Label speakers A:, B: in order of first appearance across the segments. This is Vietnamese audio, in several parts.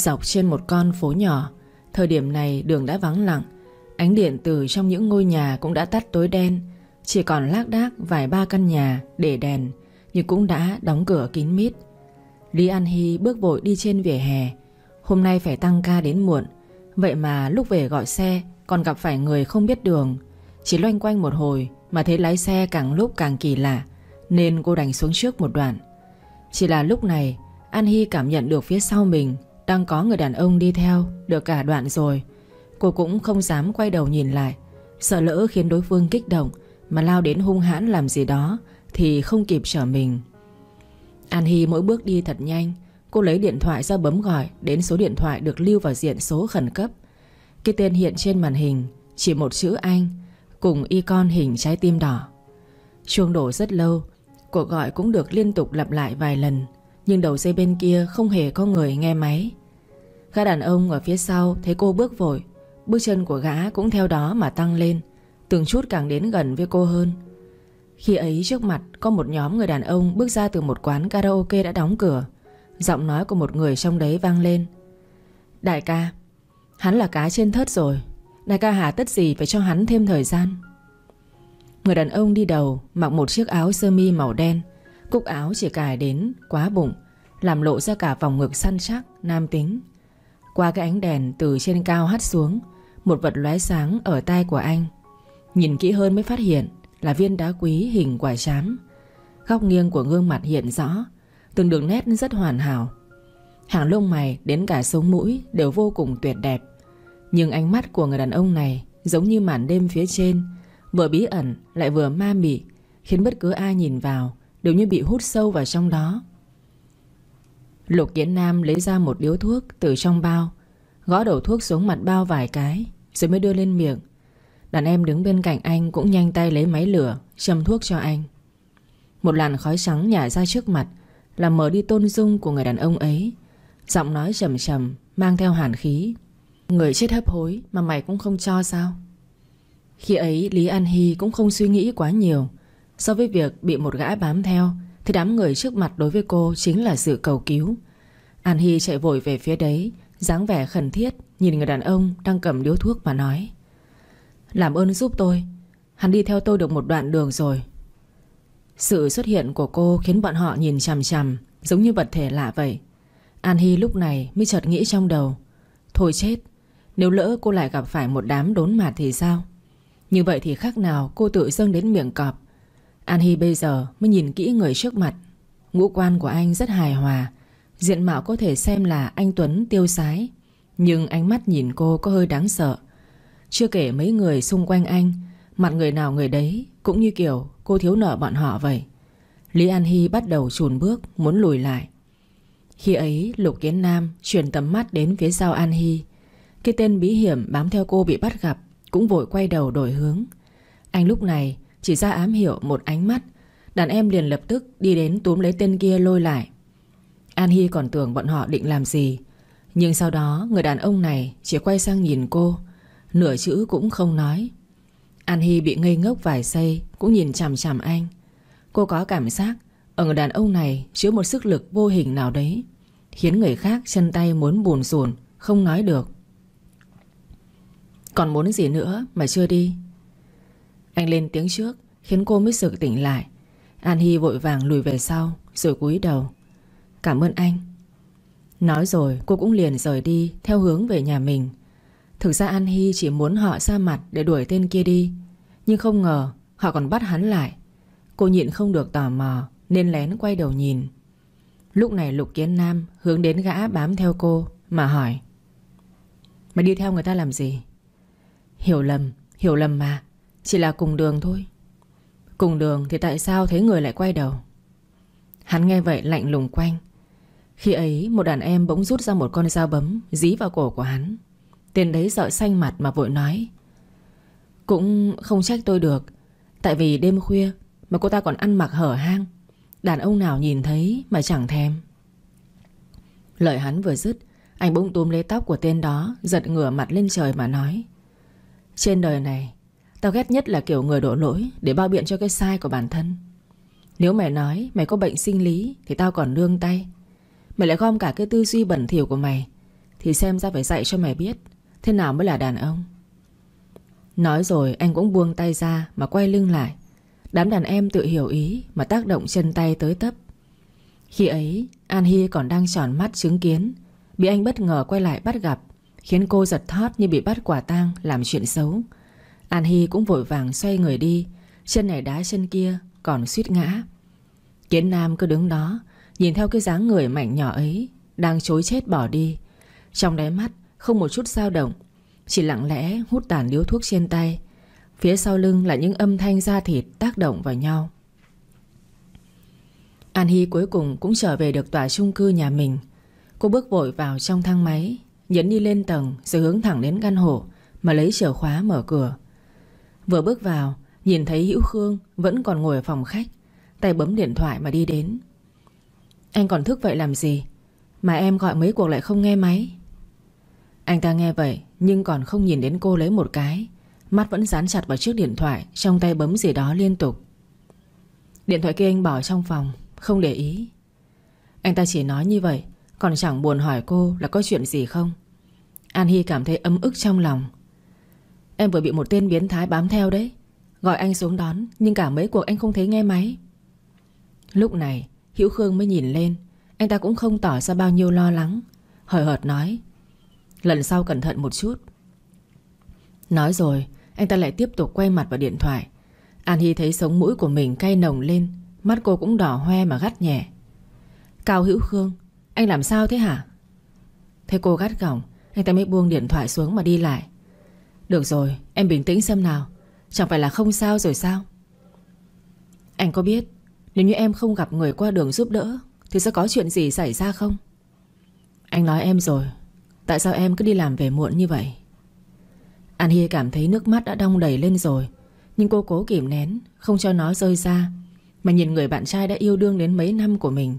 A: dọc trên một con phố nhỏ Thời điểm này đường đã vắng lặng Ánh điện từ trong những ngôi nhà cũng đã tắt tối đen Chỉ còn lác đác vài ba căn nhà để đèn Nhưng cũng đã đóng cửa kín mít Lý An Hy bước vội đi trên vỉa hè Hôm nay phải tăng ca đến muộn Vậy mà lúc về gọi xe Còn gặp phải người không biết đường Chỉ loanh quanh một hồi Mà thấy lái xe càng lúc càng kỳ lạ Nên cô đành xuống trước một đoạn Chỉ là lúc này An Hy cảm nhận được phía sau mình đang có người đàn ông đi theo Được cả đoạn rồi Cô cũng không dám quay đầu nhìn lại Sợ lỡ khiến đối phương kích động Mà lao đến hung hãn làm gì đó Thì không kịp trở mình An Hy mỗi bước đi thật nhanh Cô lấy điện thoại ra bấm gọi Đến số điện thoại được lưu vào diện số khẩn cấp Cái tên hiện trên màn hình Chỉ một chữ Anh Cùng icon hình trái tim đỏ Chuông đổ rất lâu Cuộc gọi cũng được liên tục lặp lại vài lần Nhưng đầu dây bên kia không hề có người nghe máy Gã đàn ông ở phía sau thấy cô bước vội Bước chân của gã cũng theo đó mà tăng lên Từng chút càng đến gần với cô hơn Khi ấy trước mặt có một nhóm người đàn ông bước ra từ một quán karaoke đã đóng cửa Giọng nói của một người trong đấy vang lên Đại ca Hắn là cá trên thớt rồi Đại ca hà tất gì phải cho hắn thêm thời gian Người đàn ông đi đầu Mặc một chiếc áo sơ mi màu đen Cúc áo chỉ cài đến quá bụng Làm lộ ra cả vòng ngực săn chắc Nam tính qua cái ánh đèn từ trên cao hắt xuống Một vật lóe sáng ở tay của anh Nhìn kỹ hơn mới phát hiện Là viên đá quý hình quả chám Góc nghiêng của gương mặt hiện rõ Từng đường nét rất hoàn hảo Hàng lông mày đến cả sống mũi Đều vô cùng tuyệt đẹp Nhưng ánh mắt của người đàn ông này Giống như màn đêm phía trên Vừa bí ẩn lại vừa ma mị Khiến bất cứ ai nhìn vào Đều như bị hút sâu vào trong đó Lục Diễn Nam lấy ra một điếu thuốc từ trong bao Gõ đầu thuốc xuống mặt bao vài cái Rồi mới đưa lên miệng Đàn em đứng bên cạnh anh cũng nhanh tay lấy máy lửa Châm thuốc cho anh Một làn khói trắng nhả ra trước mặt Làm mở đi tôn dung của người đàn ông ấy Giọng nói trầm trầm Mang theo hàn khí Người chết hấp hối mà mày cũng không cho sao Khi ấy Lý An Hy cũng không suy nghĩ quá nhiều So với việc bị một gã bám theo thì đám người trước mặt đối với cô chính là sự cầu cứu An Hi chạy vội về phía đấy dáng vẻ khẩn thiết Nhìn người đàn ông đang cầm điếu thuốc mà nói Làm ơn giúp tôi Hắn đi theo tôi được một đoạn đường rồi Sự xuất hiện của cô khiến bọn họ nhìn chằm chằm Giống như vật thể lạ vậy An Hi lúc này mới chợt nghĩ trong đầu Thôi chết Nếu lỡ cô lại gặp phải một đám đốn mạt thì sao Như vậy thì khác nào cô tự dâng đến miệng cọp An Hy bây giờ mới nhìn kỹ người trước mặt Ngũ quan của anh rất hài hòa Diện mạo có thể xem là anh Tuấn tiêu sái Nhưng ánh mắt nhìn cô có hơi đáng sợ Chưa kể mấy người xung quanh anh Mặt người nào người đấy Cũng như kiểu cô thiếu nợ bọn họ vậy Lý An Hy bắt đầu chùn bước Muốn lùi lại Khi ấy Lục Kiến Nam Chuyển tầm mắt đến phía sau An Hy Cái tên bí hiểm bám theo cô bị bắt gặp Cũng vội quay đầu đổi hướng Anh lúc này chỉ ra ám hiệu một ánh mắt Đàn em liền lập tức đi đến túm lấy tên kia lôi lại An Hi còn tưởng bọn họ định làm gì Nhưng sau đó người đàn ông này chỉ quay sang nhìn cô Nửa chữ cũng không nói An Hi bị ngây ngốc vài giây Cũng nhìn chằm chằm anh Cô có cảm giác Ở người đàn ông này chứa một sức lực vô hình nào đấy Khiến người khác chân tay muốn buồn rùn Không nói được Còn muốn gì nữa mà chưa đi anh lên tiếng trước Khiến cô mới sự tỉnh lại An Hy vội vàng lùi về sau Rồi cúi đầu Cảm ơn anh Nói rồi cô cũng liền rời đi Theo hướng về nhà mình Thực ra An Hy chỉ muốn họ ra mặt Để đuổi tên kia đi Nhưng không ngờ họ còn bắt hắn lại Cô nhịn không được tò mò Nên lén quay đầu nhìn Lúc này Lục Kiến Nam hướng đến gã bám theo cô Mà hỏi Mày đi theo người ta làm gì Hiểu lầm, hiểu lầm mà chỉ là cùng đường thôi Cùng đường thì tại sao thấy người lại quay đầu Hắn nghe vậy lạnh lùng quanh Khi ấy một đàn em bỗng rút ra một con dao bấm Dí vào cổ của hắn Tiền đấy sợ xanh mặt mà vội nói Cũng không trách tôi được Tại vì đêm khuya Mà cô ta còn ăn mặc hở hang Đàn ông nào nhìn thấy mà chẳng thèm Lời hắn vừa dứt Anh bỗng túm lấy tóc của tên đó Giật ngửa mặt lên trời mà nói Trên đời này Tao ghét nhất là kiểu người đổ lỗi Để bao biện cho cái sai của bản thân Nếu mày nói mày có bệnh sinh lý Thì tao còn nương tay Mày lại gom cả cái tư duy bẩn thỉu của mày Thì xem ra phải dạy cho mày biết Thế nào mới là đàn ông Nói rồi anh cũng buông tay ra Mà quay lưng lại Đám đàn em tự hiểu ý Mà tác động chân tay tới tấp Khi ấy An Hy còn đang tròn mắt chứng kiến Bị anh bất ngờ quay lại bắt gặp Khiến cô giật thót như bị bắt quả tang Làm chuyện xấu An Hy cũng vội vàng xoay người đi Chân này đá chân kia Còn suýt ngã Kiến Nam cứ đứng đó Nhìn theo cái dáng người mảnh nhỏ ấy Đang chối chết bỏ đi Trong đáy mắt không một chút dao động Chỉ lặng lẽ hút tàn điếu thuốc trên tay Phía sau lưng là những âm thanh da thịt tác động vào nhau An Hy cuối cùng cũng trở về được tòa chung cư nhà mình Cô bước vội vào trong thang máy Nhấn đi lên tầng rồi hướng thẳng đến căn hộ Mà lấy chìa khóa mở cửa Vừa bước vào Nhìn thấy Hữu Khương vẫn còn ngồi ở phòng khách Tay bấm điện thoại mà đi đến Anh còn thức vậy làm gì Mà em gọi mấy cuộc lại không nghe máy Anh ta nghe vậy Nhưng còn không nhìn đến cô lấy một cái Mắt vẫn dán chặt vào chiếc điện thoại Trong tay bấm gì đó liên tục Điện thoại kia anh bỏ trong phòng Không để ý Anh ta chỉ nói như vậy Còn chẳng buồn hỏi cô là có chuyện gì không An Hy cảm thấy ấm ức trong lòng Em vừa bị một tên biến thái bám theo đấy Gọi anh xuống đón Nhưng cả mấy cuộc anh không thấy nghe máy Lúc này Hữu Khương mới nhìn lên Anh ta cũng không tỏ ra bao nhiêu lo lắng Hời hợt nói Lần sau cẩn thận một chút Nói rồi Anh ta lại tiếp tục quay mặt vào điện thoại An Hy thấy sống mũi của mình cay nồng lên Mắt cô cũng đỏ hoe mà gắt nhẹ Cao Hữu Khương Anh làm sao thế hả Thế cô gắt gỏng Anh ta mới buông điện thoại xuống mà đi lại được rồi em bình tĩnh xem nào Chẳng phải là không sao rồi sao Anh có biết Nếu như em không gặp người qua đường giúp đỡ Thì sẽ có chuyện gì xảy ra không Anh nói em rồi Tại sao em cứ đi làm về muộn như vậy An Hi cảm thấy nước mắt đã đong đầy lên rồi Nhưng cô cố kìm nén Không cho nó rơi ra Mà nhìn người bạn trai đã yêu đương đến mấy năm của mình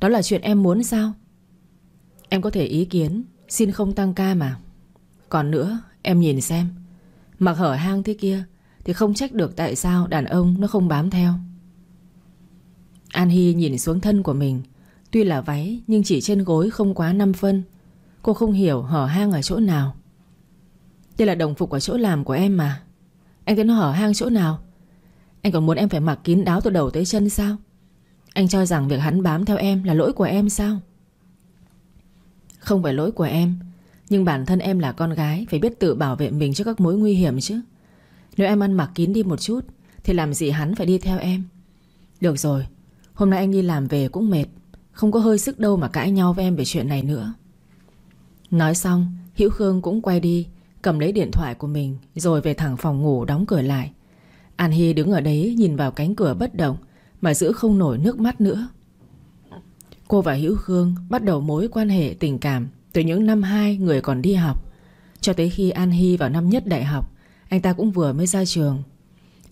A: Đó là chuyện em muốn sao Em có thể ý kiến Xin không tăng ca mà Còn nữa Em nhìn xem Mặc hở hang thế kia Thì không trách được tại sao đàn ông nó không bám theo An Hy nhìn xuống thân của mình Tuy là váy nhưng chỉ trên gối không quá 5 phân Cô không hiểu hở hang ở chỗ nào Đây là đồng phục ở chỗ làm của em mà Anh thấy nó hở hang chỗ nào Anh còn muốn em phải mặc kín đáo từ đầu tới chân sao Anh cho rằng việc hắn bám theo em là lỗi của em sao Không phải lỗi của em nhưng bản thân em là con gái Phải biết tự bảo vệ mình trước các mối nguy hiểm chứ Nếu em ăn mặc kín đi một chút Thì làm gì hắn phải đi theo em Được rồi Hôm nay anh đi làm về cũng mệt Không có hơi sức đâu mà cãi nhau với em về chuyện này nữa Nói xong Hữu Khương cũng quay đi Cầm lấy điện thoại của mình Rồi về thẳng phòng ngủ đóng cửa lại An Hy đứng ở đấy nhìn vào cánh cửa bất động Mà giữ không nổi nước mắt nữa Cô và Hữu Khương bắt đầu mối quan hệ tình cảm từ những năm hai người còn đi học Cho tới khi An Hy vào năm nhất đại học Anh ta cũng vừa mới ra trường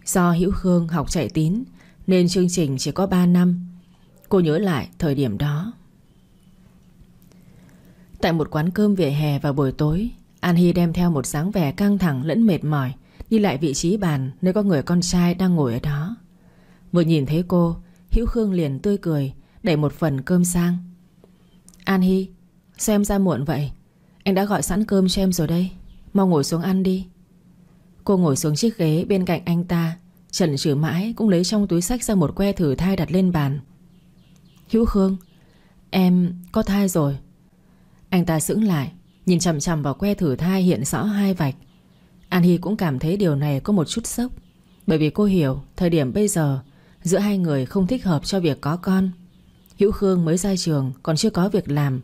A: Do Hữu Khương học chạy tín Nên chương trình chỉ có 3 năm Cô nhớ lại thời điểm đó Tại một quán cơm vỉa hè vào buổi tối An Hy đem theo một dáng vẻ căng thẳng lẫn mệt mỏi Đi lại vị trí bàn nơi có người con trai đang ngồi ở đó Vừa nhìn thấy cô Hữu Khương liền tươi cười Đẩy một phần cơm sang An Hy xem ra muộn vậy Anh đã gọi sẵn cơm cho em rồi đây Mau ngồi xuống ăn đi Cô ngồi xuống chiếc ghế bên cạnh anh ta Trần trừ mãi cũng lấy trong túi sách ra một que thử thai đặt lên bàn Hữu Khương Em có thai rồi Anh ta sững lại Nhìn chằm chầm vào que thử thai hiện rõ hai vạch An Hy cũng cảm thấy điều này có một chút sốc Bởi vì cô hiểu Thời điểm bây giờ Giữa hai người không thích hợp cho việc có con Hữu Khương mới ra trường Còn chưa có việc làm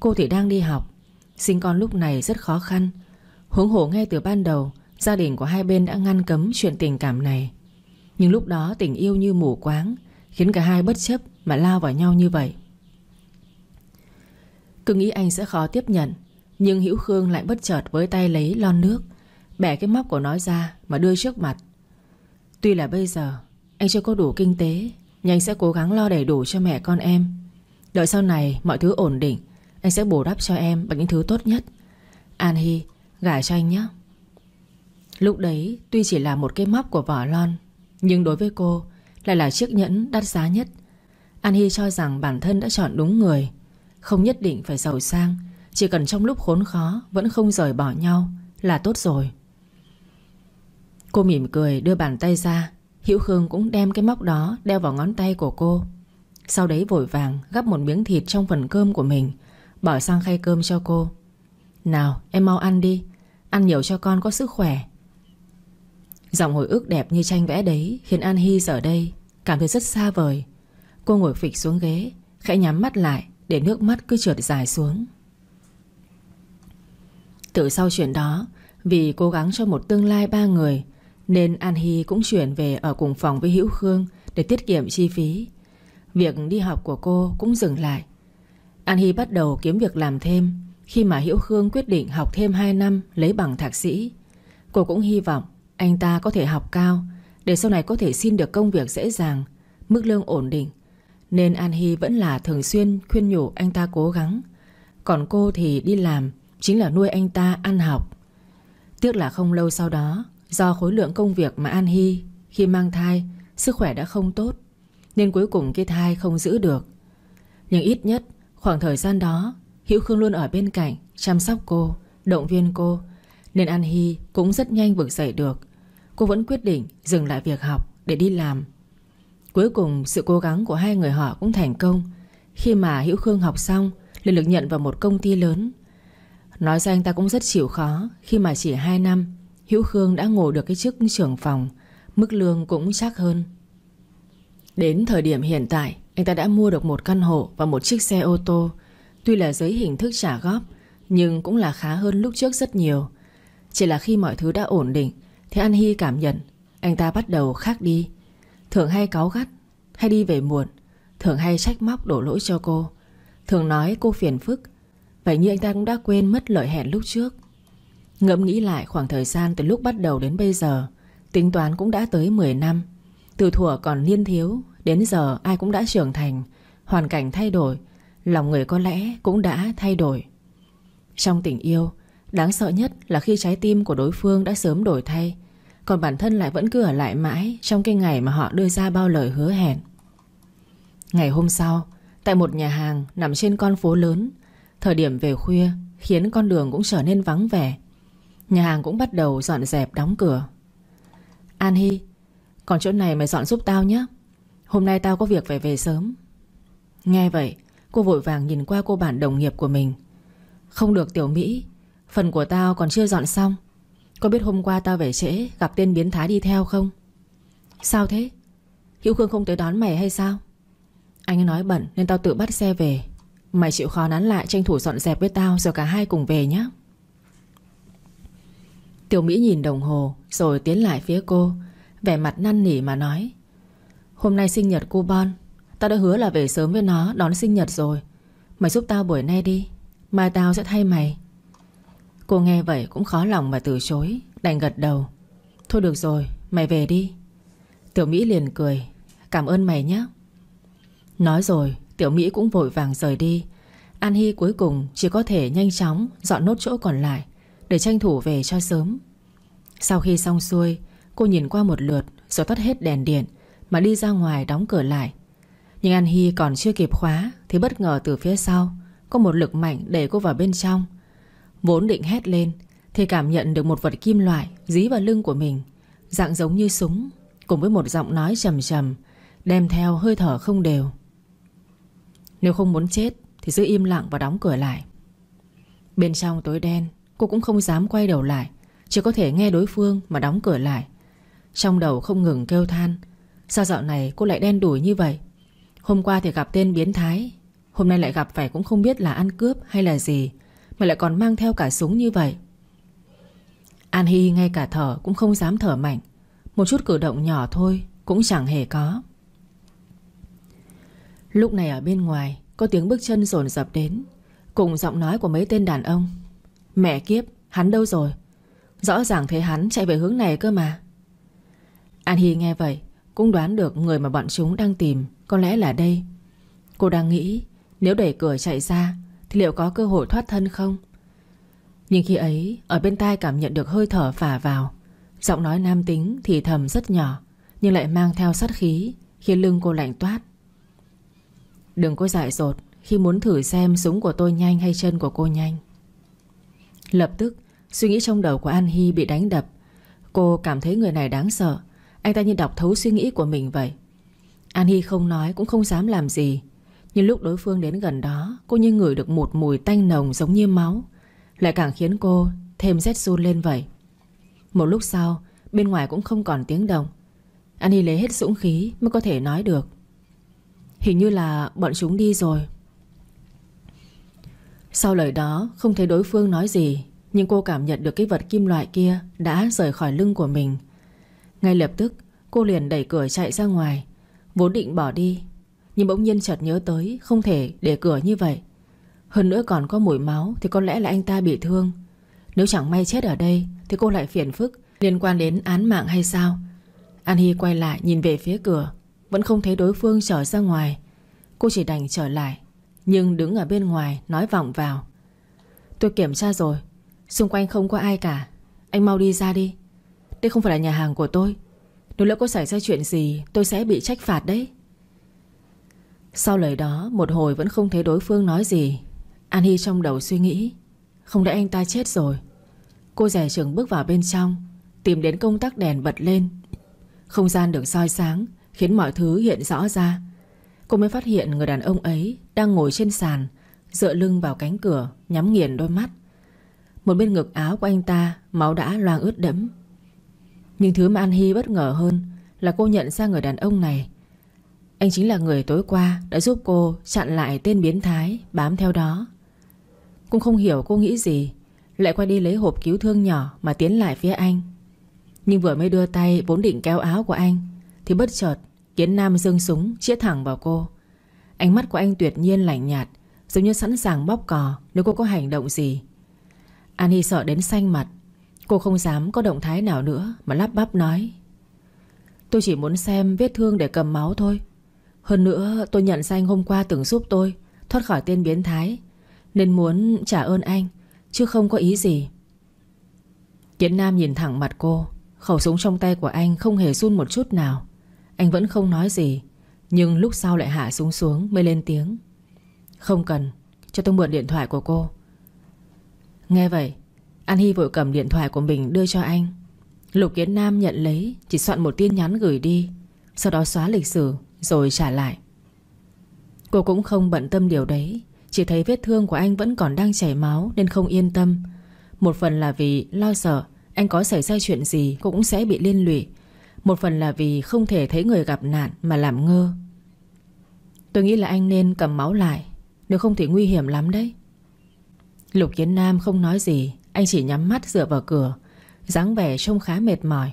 A: Cô thì đang đi học Sinh con lúc này rất khó khăn Huống hồ ngay từ ban đầu Gia đình của hai bên đã ngăn cấm chuyện tình cảm này Nhưng lúc đó tình yêu như mù quáng Khiến cả hai bất chấp Mà lao vào nhau như vậy Cứ nghĩ anh sẽ khó tiếp nhận Nhưng Hữu Khương lại bất chợt với tay lấy lon nước Bẻ cái móc của nó ra Mà đưa trước mặt Tuy là bây giờ Anh chưa có đủ kinh tế Nhưng anh sẽ cố gắng lo đầy đủ cho mẹ con em Đợi sau này mọi thứ ổn định anh sẽ bù đắp cho em bằng những thứ tốt nhất An Hy Gả cho anh nhé Lúc đấy tuy chỉ là một cái móc của vỏ lon Nhưng đối với cô Lại là chiếc nhẫn đắt giá nhất An Hy cho rằng bản thân đã chọn đúng người Không nhất định phải giàu sang Chỉ cần trong lúc khốn khó Vẫn không rời bỏ nhau Là tốt rồi Cô mỉm cười đưa bàn tay ra Hữu Khương cũng đem cái móc đó Đeo vào ngón tay của cô Sau đấy vội vàng gắp một miếng thịt trong phần cơm của mình Bỏ sang khay cơm cho cô Nào em mau ăn đi Ăn nhiều cho con có sức khỏe Giọng hồi ức đẹp như tranh vẽ đấy Khiến An Hy giờ đây Cảm thấy rất xa vời Cô ngồi phịch xuống ghế Khẽ nhắm mắt lại để nước mắt cứ trượt dài xuống Từ sau chuyện đó Vì cố gắng cho một tương lai ba người Nên An Hy cũng chuyển về ở cùng phòng với Hữu Khương Để tiết kiệm chi phí Việc đi học của cô cũng dừng lại An Hy bắt đầu kiếm việc làm thêm khi mà Hiễu Khương quyết định học thêm 2 năm lấy bằng thạc sĩ. Cô cũng hy vọng anh ta có thể học cao để sau này có thể xin được công việc dễ dàng, mức lương ổn định. Nên An Hy vẫn là thường xuyên khuyên nhủ anh ta cố gắng. Còn cô thì đi làm chính là nuôi anh ta ăn học. Tiếc là không lâu sau đó, do khối lượng công việc mà An Hy khi mang thai, sức khỏe đã không tốt nên cuối cùng cái thai không giữ được. Nhưng ít nhất Khoảng thời gian đó Hữu Khương luôn ở bên cạnh Chăm sóc cô, động viên cô Nên An hi cũng rất nhanh vực dậy được Cô vẫn quyết định dừng lại việc học Để đi làm Cuối cùng sự cố gắng của hai người họ cũng thành công Khi mà Hữu Khương học xong liền được nhận vào một công ty lớn Nói ra anh ta cũng rất chịu khó Khi mà chỉ 2 năm Hữu Khương đã ngồi được cái chức trưởng phòng Mức lương cũng chắc hơn Đến thời điểm hiện tại anh ta đã mua được một căn hộ và một chiếc xe ô tô Tuy là dưới hình thức trả góp Nhưng cũng là khá hơn lúc trước rất nhiều Chỉ là khi mọi thứ đã ổn định Thì An Hy cảm nhận Anh ta bắt đầu khác đi Thường hay cáu gắt Hay đi về muộn Thường hay trách móc đổ lỗi cho cô Thường nói cô phiền phức Vậy như anh ta cũng đã quên mất lời hẹn lúc trước Ngẫm nghĩ lại khoảng thời gian từ lúc bắt đầu đến bây giờ Tính toán cũng đã tới 10 năm Từ thuở còn niên thiếu Đến giờ ai cũng đã trưởng thành Hoàn cảnh thay đổi Lòng người có lẽ cũng đã thay đổi Trong tình yêu Đáng sợ nhất là khi trái tim của đối phương đã sớm đổi thay Còn bản thân lại vẫn cứ ở lại mãi Trong cái ngày mà họ đưa ra bao lời hứa hẹn Ngày hôm sau Tại một nhà hàng nằm trên con phố lớn Thời điểm về khuya Khiến con đường cũng trở nên vắng vẻ Nhà hàng cũng bắt đầu dọn dẹp đóng cửa An Hy Còn chỗ này mày dọn giúp tao nhé Hôm nay tao có việc phải về sớm Nghe vậy Cô vội vàng nhìn qua cô bạn đồng nghiệp của mình Không được Tiểu Mỹ Phần của tao còn chưa dọn xong Có biết hôm qua tao về trễ Gặp tên biến thái đi theo không Sao thế Hữu Khương không tới đón mày hay sao Anh ấy nói bận nên tao tự bắt xe về Mày chịu khó nán lại tranh thủ dọn dẹp với tao Rồi cả hai cùng về nhé Tiểu Mỹ nhìn đồng hồ Rồi tiến lại phía cô Vẻ mặt năn nỉ mà nói Hôm nay sinh nhật cô Bon Tao đã hứa là về sớm với nó đón sinh nhật rồi Mày giúp tao buổi nay đi Mai tao sẽ thay mày Cô nghe vậy cũng khó lòng mà từ chối Đành gật đầu Thôi được rồi mày về đi Tiểu Mỹ liền cười Cảm ơn mày nhé Nói rồi Tiểu Mỹ cũng vội vàng rời đi An Hy cuối cùng chỉ có thể nhanh chóng Dọn nốt chỗ còn lại Để tranh thủ về cho sớm Sau khi xong xuôi Cô nhìn qua một lượt Rồi tắt hết đèn điện mà đi ra ngoài đóng cửa lại Nhưng An Hy còn chưa kịp khóa Thì bất ngờ từ phía sau Có một lực mạnh đẩy cô vào bên trong Vốn định hét lên Thì cảm nhận được một vật kim loại Dí vào lưng của mình Dạng giống như súng Cùng với một giọng nói trầm trầm Đem theo hơi thở không đều Nếu không muốn chết Thì giữ im lặng và đóng cửa lại Bên trong tối đen Cô cũng không dám quay đầu lại Chỉ có thể nghe đối phương mà đóng cửa lại Trong đầu không ngừng kêu than Sao dạo này cô lại đen đủi như vậy Hôm qua thì gặp tên biến thái Hôm nay lại gặp phải cũng không biết là ăn cướp hay là gì Mà lại còn mang theo cả súng như vậy An Hi ngay cả thở cũng không dám thở mạnh Một chút cử động nhỏ thôi Cũng chẳng hề có Lúc này ở bên ngoài Có tiếng bước chân rồn rập đến Cùng giọng nói của mấy tên đàn ông Mẹ kiếp, hắn đâu rồi Rõ ràng thấy hắn chạy về hướng này cơ mà An Hi nghe vậy cũng đoán được người mà bọn chúng đang tìm Có lẽ là đây Cô đang nghĩ nếu đẩy cửa chạy ra Thì liệu có cơ hội thoát thân không Nhưng khi ấy Ở bên tai cảm nhận được hơi thở phả vào Giọng nói nam tính thì thầm rất nhỏ Nhưng lại mang theo sát khí Khiến lưng cô lạnh toát Đừng có dại dột Khi muốn thử xem súng của tôi nhanh hay chân của cô nhanh Lập tức Suy nghĩ trong đầu của An Hy bị đánh đập Cô cảm thấy người này đáng sợ anh ta như đọc thấu suy nghĩ của mình vậy An Hy không nói cũng không dám làm gì Nhưng lúc đối phương đến gần đó Cô như ngửi được một mùi tanh nồng giống như máu Lại càng khiến cô thêm rét run lên vậy Một lúc sau Bên ngoài cũng không còn tiếng động An Hy lấy hết dũng khí mới có thể nói được Hình như là bọn chúng đi rồi Sau lời đó Không thấy đối phương nói gì Nhưng cô cảm nhận được cái vật kim loại kia Đã rời khỏi lưng của mình ngay lập tức cô liền đẩy cửa chạy ra ngoài Vốn định bỏ đi Nhưng bỗng nhiên chợt nhớ tới Không thể để cửa như vậy Hơn nữa còn có mùi máu Thì có lẽ là anh ta bị thương Nếu chẳng may chết ở đây Thì cô lại phiền phức Liên quan đến án mạng hay sao An Hy quay lại nhìn về phía cửa Vẫn không thấy đối phương trở ra ngoài Cô chỉ đành trở lại Nhưng đứng ở bên ngoài nói vọng vào Tôi kiểm tra rồi Xung quanh không có ai cả Anh mau đi ra đi đây không phải là nhà hàng của tôi Nếu lỡ có xảy ra chuyện gì Tôi sẽ bị trách phạt đấy Sau lời đó Một hồi vẫn không thấy đối phương nói gì An Hy trong đầu suy nghĩ Không lẽ anh ta chết rồi Cô rẻ trưởng bước vào bên trong Tìm đến công tắc đèn bật lên Không gian được soi sáng Khiến mọi thứ hiện rõ ra Cô mới phát hiện người đàn ông ấy Đang ngồi trên sàn Dựa lưng vào cánh cửa Nhắm nghiền đôi mắt Một bên ngực áo của anh ta Máu đã loang ướt đẫm nhưng thứ mà An Hy bất ngờ hơn Là cô nhận ra người đàn ông này Anh chính là người tối qua Đã giúp cô chặn lại tên biến thái Bám theo đó Cũng không hiểu cô nghĩ gì Lại quay đi lấy hộp cứu thương nhỏ Mà tiến lại phía anh Nhưng vừa mới đưa tay vốn định kéo áo của anh Thì bất chợt Kiến Nam dương súng chĩa thẳng vào cô Ánh mắt của anh tuyệt nhiên lạnh nhạt Giống như sẵn sàng bóp cò Nếu cô có hành động gì An Hy sợ đến xanh mặt Cô không dám có động thái nào nữa Mà lắp bắp nói Tôi chỉ muốn xem vết thương để cầm máu thôi Hơn nữa tôi nhận ra anh hôm qua từng giúp tôi Thoát khỏi tên biến thái Nên muốn trả ơn anh Chứ không có ý gì kiến Nam nhìn thẳng mặt cô Khẩu súng trong tay của anh không hề run một chút nào Anh vẫn không nói gì Nhưng lúc sau lại hạ súng xuống mới lên tiếng Không cần Cho tôi mượn điện thoại của cô Nghe vậy An Hy vội cầm điện thoại của mình đưa cho anh Lục Kiến Nam nhận lấy Chỉ soạn một tin nhắn gửi đi Sau đó xóa lịch sử rồi trả lại Cô cũng không bận tâm điều đấy Chỉ thấy vết thương của anh vẫn còn đang chảy máu Nên không yên tâm Một phần là vì lo sợ Anh có xảy ra chuyện gì cũng sẽ bị liên lụy Một phần là vì không thể thấy người gặp nạn Mà làm ngơ Tôi nghĩ là anh nên cầm máu lại Nếu không thì nguy hiểm lắm đấy Lục Kiến Nam không nói gì anh chỉ nhắm mắt dựa vào cửa dáng vẻ trông khá mệt mỏi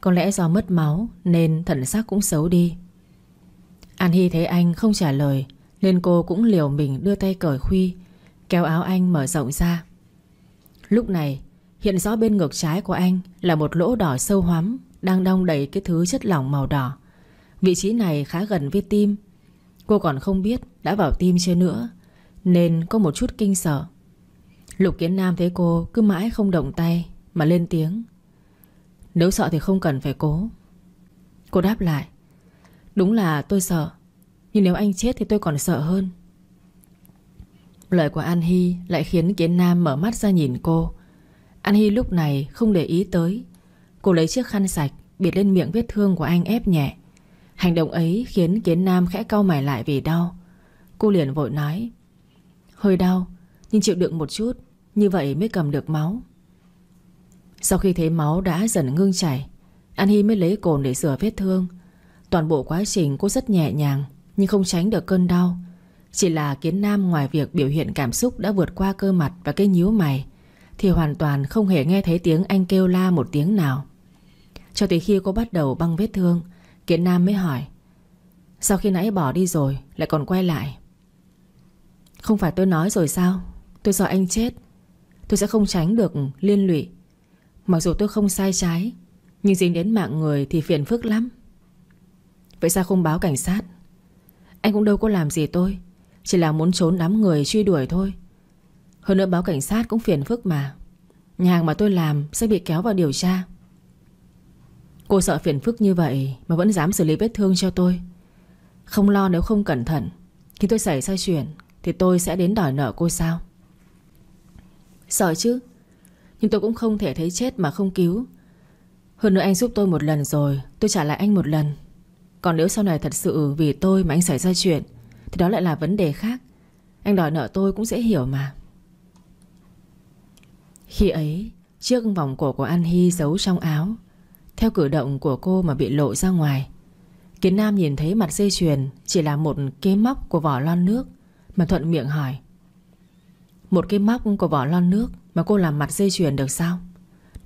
A: Có lẽ do mất máu Nên thận sắc cũng xấu đi An Hy thấy anh không trả lời Nên cô cũng liều mình đưa tay cởi khuy Kéo áo anh mở rộng ra Lúc này Hiện rõ bên ngực trái của anh Là một lỗ đỏ sâu hoắm Đang đong đầy cái thứ chất lỏng màu đỏ Vị trí này khá gần với tim Cô còn không biết đã vào tim chưa nữa Nên có một chút kinh sợ Lục Kiến Nam thấy cô cứ mãi không động tay Mà lên tiếng Nếu sợ thì không cần phải cố Cô đáp lại Đúng là tôi sợ Nhưng nếu anh chết thì tôi còn sợ hơn Lời của An Hy lại khiến Kiến Nam mở mắt ra nhìn cô An Hy lúc này không để ý tới Cô lấy chiếc khăn sạch Biệt lên miệng vết thương của anh ép nhẹ Hành động ấy khiến Kiến Nam khẽ cau mày lại vì đau Cô liền vội nói Hơi đau Nhưng chịu đựng một chút như vậy mới cầm được máu Sau khi thấy máu đã dần ngưng chảy An Hi mới lấy cồn để rửa vết thương Toàn bộ quá trình cô rất nhẹ nhàng Nhưng không tránh được cơn đau Chỉ là kiến nam ngoài việc biểu hiện cảm xúc Đã vượt qua cơ mặt và cái nhíu mày Thì hoàn toàn không hề nghe thấy tiếng anh kêu la một tiếng nào Cho tới khi cô bắt đầu băng vết thương Kiến nam mới hỏi Sau khi nãy bỏ đi rồi Lại còn quay lại Không phải tôi nói rồi sao Tôi sợ anh chết Tôi sẽ không tránh được liên lụy Mặc dù tôi không sai trái Nhưng dính đến mạng người thì phiền phức lắm Vậy sao không báo cảnh sát Anh cũng đâu có làm gì tôi Chỉ là muốn trốn đám người truy đuổi thôi Hơn nữa báo cảnh sát cũng phiền phức mà Nhà hàng mà tôi làm sẽ bị kéo vào điều tra Cô sợ phiền phức như vậy Mà vẫn dám xử lý vết thương cho tôi Không lo nếu không cẩn thận Khi tôi xảy ra chuyện Thì tôi sẽ đến đòi nợ cô sao sợ chứ Nhưng tôi cũng không thể thấy chết mà không cứu Hơn nữa anh giúp tôi một lần rồi Tôi trả lại anh một lần Còn nếu sau này thật sự vì tôi mà anh xảy ra chuyện Thì đó lại là vấn đề khác Anh đòi nợ tôi cũng sẽ hiểu mà Khi ấy Chiếc vòng cổ của An Hy giấu trong áo Theo cử động của cô mà bị lộ ra ngoài Kiến Nam nhìn thấy mặt dây chuyền Chỉ là một kế móc của vỏ lon nước Mà thuận miệng hỏi một cái móc của vỏ lon nước Mà cô làm mặt dây chuyền được sao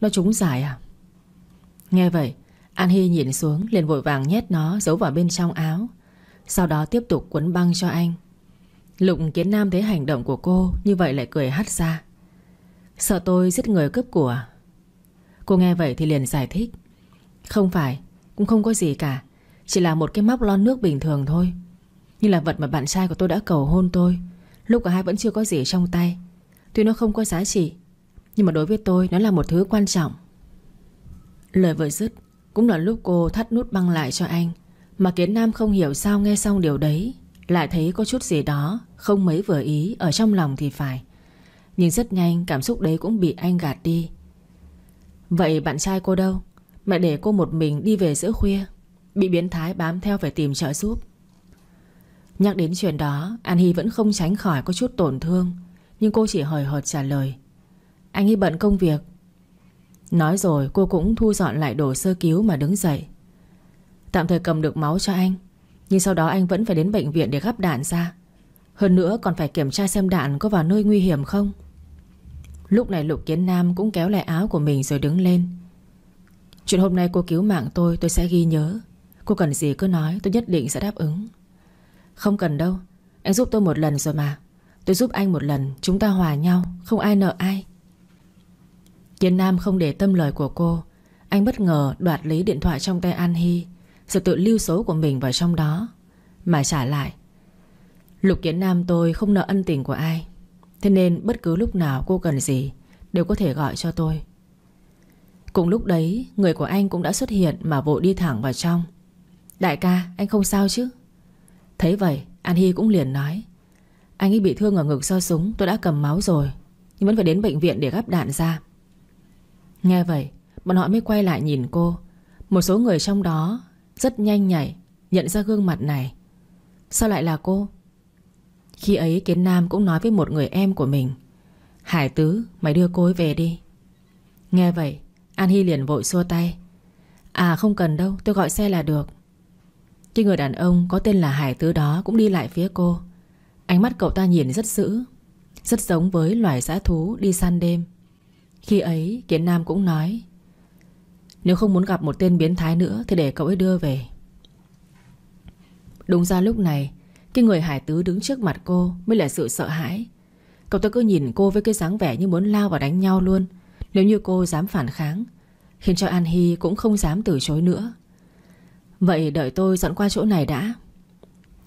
A: Nó trúng dài à Nghe vậy An Hy nhìn xuống liền vội vàng nhét nó giấu vào bên trong áo Sau đó tiếp tục quấn băng cho anh Lục kiến nam thấy hành động của cô Như vậy lại cười hắt ra Sợ tôi giết người cướp của à? Cô nghe vậy thì liền giải thích Không phải Cũng không có gì cả Chỉ là một cái móc lon nước bình thường thôi Nhưng là vật mà bạn trai của tôi đã cầu hôn tôi Lúc cả hai vẫn chưa có gì trong tay Tuy nó không có giá trị Nhưng mà đối với tôi nó là một thứ quan trọng Lời vừa dứt Cũng là lúc cô thắt nút băng lại cho anh Mà Kiến Nam không hiểu sao nghe xong điều đấy Lại thấy có chút gì đó Không mấy vừa ý ở trong lòng thì phải Nhưng rất nhanh cảm xúc đấy cũng bị anh gạt đi Vậy bạn trai cô đâu Mẹ để cô một mình đi về giữa khuya Bị biến thái bám theo phải tìm trợ giúp Nhắc đến chuyện đó An Hy vẫn không tránh khỏi có chút tổn thương Nhưng cô chỉ hời hợt trả lời Anh Hy bận công việc Nói rồi cô cũng thu dọn lại đồ sơ cứu mà đứng dậy Tạm thời cầm được máu cho anh Nhưng sau đó anh vẫn phải đến bệnh viện để gắp đạn ra Hơn nữa còn phải kiểm tra xem đạn có vào nơi nguy hiểm không Lúc này Lục Kiến Nam cũng kéo lại áo của mình rồi đứng lên Chuyện hôm nay cô cứu mạng tôi tôi sẽ ghi nhớ Cô cần gì cứ nói tôi nhất định sẽ đáp ứng không cần đâu Anh giúp tôi một lần rồi mà Tôi giúp anh một lần Chúng ta hòa nhau Không ai nợ ai Kiên Nam không để tâm lời của cô Anh bất ngờ đoạt lấy điện thoại trong tay An Hy Rồi tự lưu số của mình vào trong đó Mà trả lại Lục Kiến Nam tôi không nợ ân tình của ai Thế nên bất cứ lúc nào cô cần gì Đều có thể gọi cho tôi Cùng lúc đấy Người của anh cũng đã xuất hiện Mà vội đi thẳng vào trong Đại ca anh không sao chứ Thấy vậy An Hy cũng liền nói Anh ấy bị thương ở ngực do súng Tôi đã cầm máu rồi Nhưng vẫn phải đến bệnh viện để gắp đạn ra Nghe vậy Bọn họ mới quay lại nhìn cô Một số người trong đó Rất nhanh nhảy Nhận ra gương mặt này Sao lại là cô Khi ấy Kiến Nam cũng nói với một người em của mình Hải Tứ Mày đưa cô ấy về đi Nghe vậy An Hy liền vội xua tay À không cần đâu tôi gọi xe là được khi người đàn ông có tên là Hải Tứ đó Cũng đi lại phía cô Ánh mắt cậu ta nhìn rất dữ Rất giống với loài giã thú đi săn đêm Khi ấy Kiến Nam cũng nói Nếu không muốn gặp một tên biến thái nữa Thì để cậu ấy đưa về Đúng ra lúc này Cái người Hải Tứ đứng trước mặt cô Mới là sự sợ hãi Cậu ta cứ nhìn cô với cái dáng vẻ như muốn lao vào đánh nhau luôn Nếu như cô dám phản kháng Khiến cho An Hy cũng không dám từ chối nữa Vậy đợi tôi dẫn qua chỗ này đã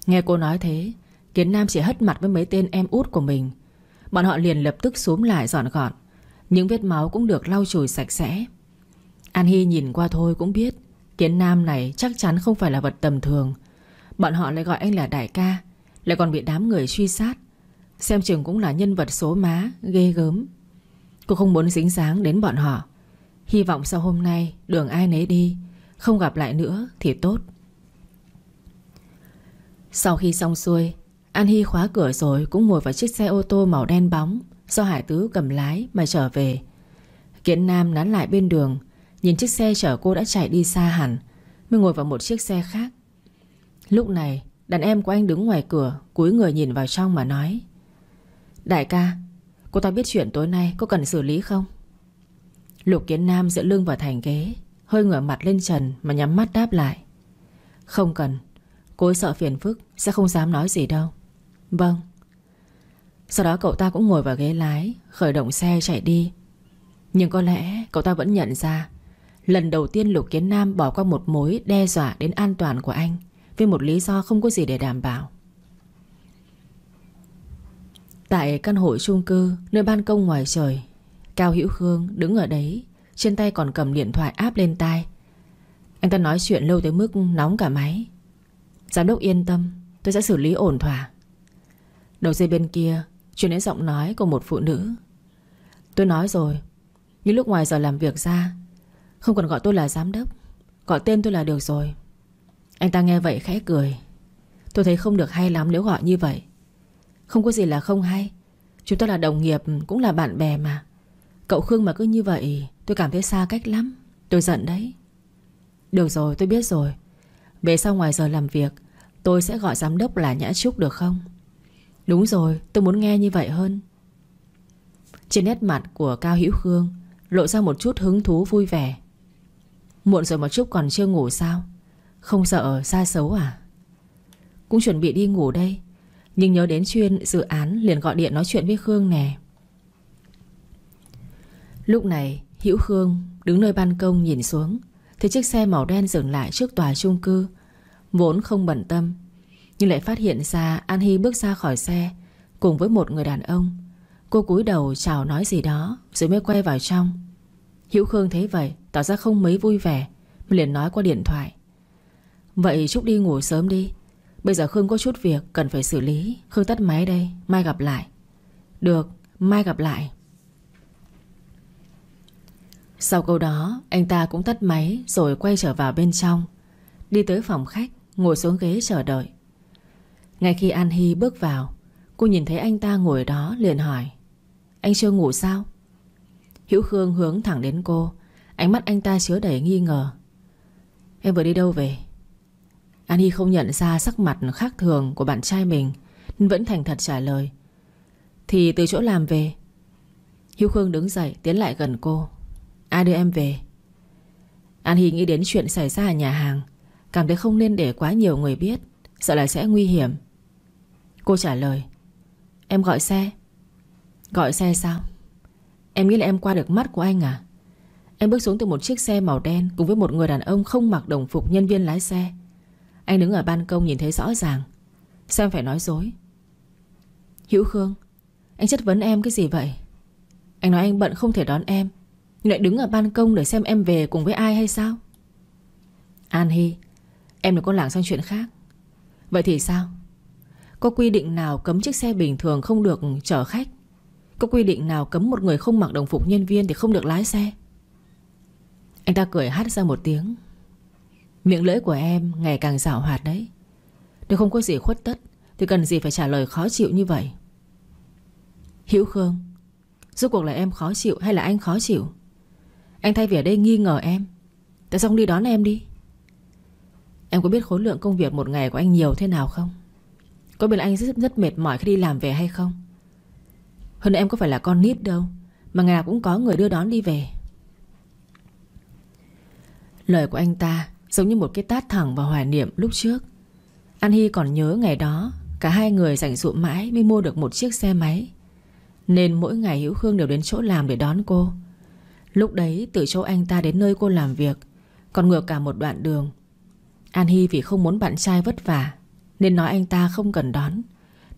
A: Nghe cô nói thế Kiến Nam chỉ hất mặt với mấy tên em út của mình Bọn họ liền lập tức xuống lại dọn gọn Những vết máu cũng được lau chùi sạch sẽ An Hy nhìn qua thôi cũng biết Kiến Nam này chắc chắn không phải là vật tầm thường Bọn họ lại gọi anh là đại ca Lại còn bị đám người truy sát Xem chừng cũng là nhân vật số má Ghê gớm Cô không muốn dính dáng đến bọn họ Hy vọng sau hôm nay đường ai nấy đi không gặp lại nữa thì tốt Sau khi xong xuôi An Hy khóa cửa rồi Cũng ngồi vào chiếc xe ô tô màu đen bóng Do Hải Tứ cầm lái mà trở về Kiến Nam nán lại bên đường Nhìn chiếc xe chở cô đã chạy đi xa hẳn Mới ngồi vào một chiếc xe khác Lúc này Đàn em của anh đứng ngoài cửa Cúi người nhìn vào trong mà nói Đại ca Cô ta biết chuyện tối nay có cần xử lý không Lục Kiến Nam dựa lưng vào thành ghế Hơi ngửa mặt lên trần mà nhắm mắt đáp lại Không cần Cô sợ phiền phức Sẽ không dám nói gì đâu Vâng Sau đó cậu ta cũng ngồi vào ghế lái Khởi động xe chạy đi Nhưng có lẽ cậu ta vẫn nhận ra Lần đầu tiên Lục Kiến Nam bỏ qua một mối đe dọa đến an toàn của anh vì một lý do không có gì để đảm bảo Tại căn hộ chung cư Nơi ban công ngoài trời Cao Hữu Khương đứng ở đấy trên tay còn cầm điện thoại áp lên tai Anh ta nói chuyện lâu tới mức nóng cả máy Giám đốc yên tâm Tôi sẽ xử lý ổn thỏa Đầu dây bên kia Chuyển đến giọng nói của một phụ nữ Tôi nói rồi Nhưng lúc ngoài giờ làm việc ra Không còn gọi tôi là giám đốc Gọi tên tôi là được rồi Anh ta nghe vậy khẽ cười Tôi thấy không được hay lắm nếu gọi như vậy Không có gì là không hay Chúng ta là đồng nghiệp cũng là bạn bè mà Cậu Khương mà cứ như vậy Tôi cảm thấy xa cách lắm Tôi giận đấy Được rồi tôi biết rồi Về sau ngoài giờ làm việc Tôi sẽ gọi giám đốc là Nhã Trúc được không Đúng rồi tôi muốn nghe như vậy hơn Trên nét mặt của Cao Hữu Khương Lộ ra một chút hứng thú vui vẻ Muộn rồi một chút còn chưa ngủ sao Không sợ xa xấu à Cũng chuẩn bị đi ngủ đây Nhưng nhớ đến chuyên dự án liền gọi điện nói chuyện với Khương nè Lúc này Hữu Khương đứng nơi ban công nhìn xuống thấy chiếc xe màu đen dừng lại trước tòa chung cư Vốn không bận tâm Nhưng lại phát hiện ra An hi bước ra khỏi xe Cùng với một người đàn ông Cô cúi đầu chào nói gì đó Rồi mới quay vào trong Hữu Khương thấy vậy tỏ ra không mấy vui vẻ Liền nói qua điện thoại Vậy Trúc đi ngủ sớm đi Bây giờ Khương có chút việc cần phải xử lý Khương tắt máy đây, mai gặp lại Được, mai gặp lại sau câu đó anh ta cũng tắt máy Rồi quay trở vào bên trong Đi tới phòng khách Ngồi xuống ghế chờ đợi Ngay khi An hi bước vào Cô nhìn thấy anh ta ngồi đó liền hỏi Anh chưa ngủ sao Hữu Khương hướng thẳng đến cô Ánh mắt anh ta chứa đầy nghi ngờ Em vừa đi đâu về An hi không nhận ra sắc mặt khác thường của bạn trai mình Nên vẫn thành thật trả lời Thì từ chỗ làm về hữu Khương đứng dậy tiến lại gần cô Ai đưa em về An Hy nghĩ đến chuyện xảy ra ở nhà hàng Cảm thấy không nên để quá nhiều người biết Sợ là sẽ nguy hiểm Cô trả lời Em gọi xe Gọi xe sao Em nghĩ là em qua được mắt của anh à Em bước xuống từ một chiếc xe màu đen Cùng với một người đàn ông không mặc đồng phục nhân viên lái xe Anh đứng ở ban công nhìn thấy rõ ràng Sao em phải nói dối Hữu Khương Anh chất vấn em cái gì vậy Anh nói anh bận không thể đón em nhưng lại đứng ở ban công để xem em về cùng với ai hay sao An Hy Em đừng có lảng sang chuyện khác Vậy thì sao Có quy định nào cấm chiếc xe bình thường không được chở khách Có quy định nào cấm một người không mặc đồng phục nhân viên Thì không được lái xe Anh ta cười hát ra một tiếng Miệng lưỡi của em ngày càng dạo hoạt đấy Nếu không có gì khuất tất Thì cần gì phải trả lời khó chịu như vậy Hữu Khương Rốt cuộc là em khó chịu hay là anh khó chịu anh thay vì ở đây nghi ngờ em Tại sao không đi đón em đi Em có biết khối lượng công việc một ngày của anh nhiều thế nào không Có biết anh rất, rất mệt mỏi khi đi làm về hay không Hơn em có phải là con nít đâu Mà ngày nào cũng có người đưa đón đi về Lời của anh ta giống như một cái tát thẳng vào hoài niệm lúc trước An Hy còn nhớ ngày đó Cả hai người rảnh rụm mãi mới mua được một chiếc xe máy Nên mỗi ngày Hữu Khương đều đến chỗ làm để đón cô Lúc đấy từ chỗ anh ta đến nơi cô làm việc Còn ngược cả một đoạn đường An Hy vì không muốn bạn trai vất vả Nên nói anh ta không cần đón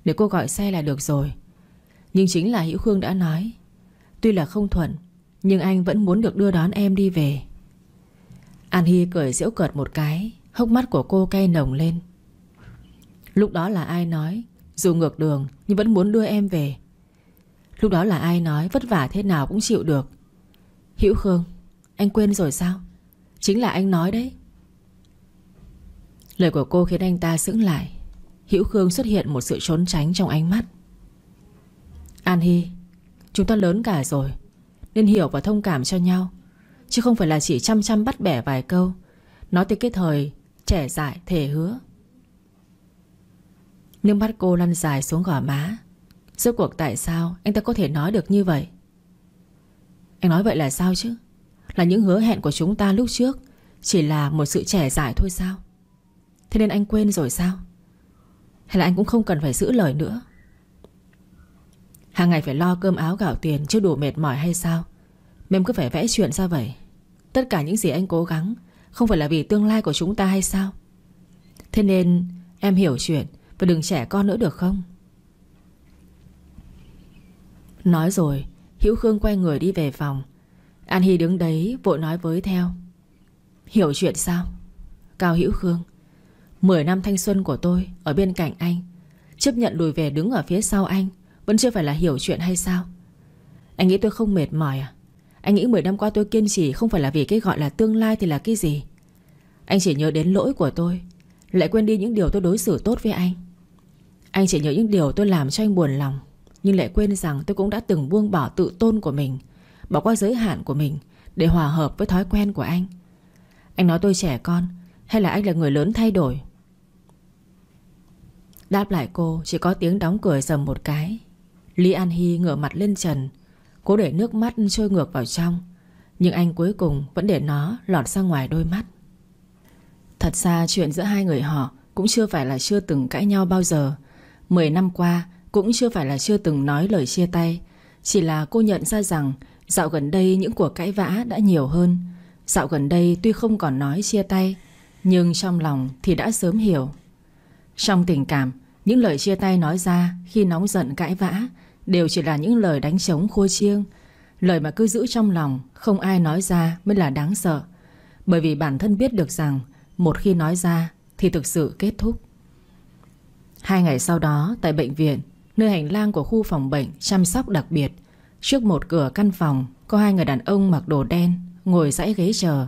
A: Để cô gọi xe là được rồi Nhưng chính là Hữu Khương đã nói Tuy là không thuận Nhưng anh vẫn muốn được đưa đón em đi về An Hy cười giễu cợt một cái Hốc mắt của cô cay nồng lên Lúc đó là ai nói Dù ngược đường nhưng vẫn muốn đưa em về Lúc đó là ai nói vất vả thế nào cũng chịu được Hữu Khương Anh quên rồi sao Chính là anh nói đấy Lời của cô khiến anh ta sững lại Hữu Khương xuất hiện một sự trốn tránh trong ánh mắt An Hy Chúng ta lớn cả rồi Nên hiểu và thông cảm cho nhau Chứ không phải là chỉ chăm chăm bắt bẻ vài câu Nói tới cái thời Trẻ dại thể hứa Nước mắt cô lăn dài xuống gò má Rốt cuộc tại sao anh ta có thể nói được như vậy anh nói vậy là sao chứ Là những hứa hẹn của chúng ta lúc trước Chỉ là một sự trẻ giải thôi sao Thế nên anh quên rồi sao Hay là anh cũng không cần phải giữ lời nữa Hàng ngày phải lo cơm áo gạo tiền Chưa đủ mệt mỏi hay sao Mà em cứ phải vẽ chuyện ra vậy Tất cả những gì anh cố gắng Không phải là vì tương lai của chúng ta hay sao Thế nên em hiểu chuyện Và đừng trẻ con nữa được không Nói rồi Hiếu Khương quay người đi về phòng An Hy đứng đấy vội nói với theo Hiểu chuyện sao Cao Hữu Khương mười năm thanh xuân của tôi ở bên cạnh anh Chấp nhận lùi về đứng ở phía sau anh Vẫn chưa phải là hiểu chuyện hay sao Anh nghĩ tôi không mệt mỏi à Anh nghĩ mười năm qua tôi kiên trì Không phải là vì cái gọi là tương lai thì là cái gì Anh chỉ nhớ đến lỗi của tôi Lại quên đi những điều tôi đối xử tốt với anh Anh chỉ nhớ những điều tôi làm cho anh buồn lòng nhưng lại quên rằng tôi cũng đã từng buông bỏ tự tôn của mình Bỏ qua giới hạn của mình Để hòa hợp với thói quen của anh Anh nói tôi trẻ con Hay là anh là người lớn thay đổi Đáp lại cô chỉ có tiếng đóng cửa dầm một cái Lý An Hy ngửa mặt lên trần Cố để nước mắt trôi ngược vào trong Nhưng anh cuối cùng vẫn để nó lọt ra ngoài đôi mắt Thật ra chuyện giữa hai người họ Cũng chưa phải là chưa từng cãi nhau bao giờ Mười năm qua cũng chưa phải là chưa từng nói lời chia tay Chỉ là cô nhận ra rằng Dạo gần đây những cuộc cãi vã đã nhiều hơn Dạo gần đây tuy không còn nói chia tay Nhưng trong lòng thì đã sớm hiểu Trong tình cảm Những lời chia tay nói ra Khi nóng giận cãi vã Đều chỉ là những lời đánh trống khua chiêng Lời mà cứ giữ trong lòng Không ai nói ra mới là đáng sợ Bởi vì bản thân biết được rằng Một khi nói ra thì thực sự kết thúc Hai ngày sau đó tại bệnh viện Nơi hành lang của khu phòng bệnh chăm sóc đặc biệt Trước một cửa căn phòng Có hai người đàn ông mặc đồ đen Ngồi dãy ghế chờ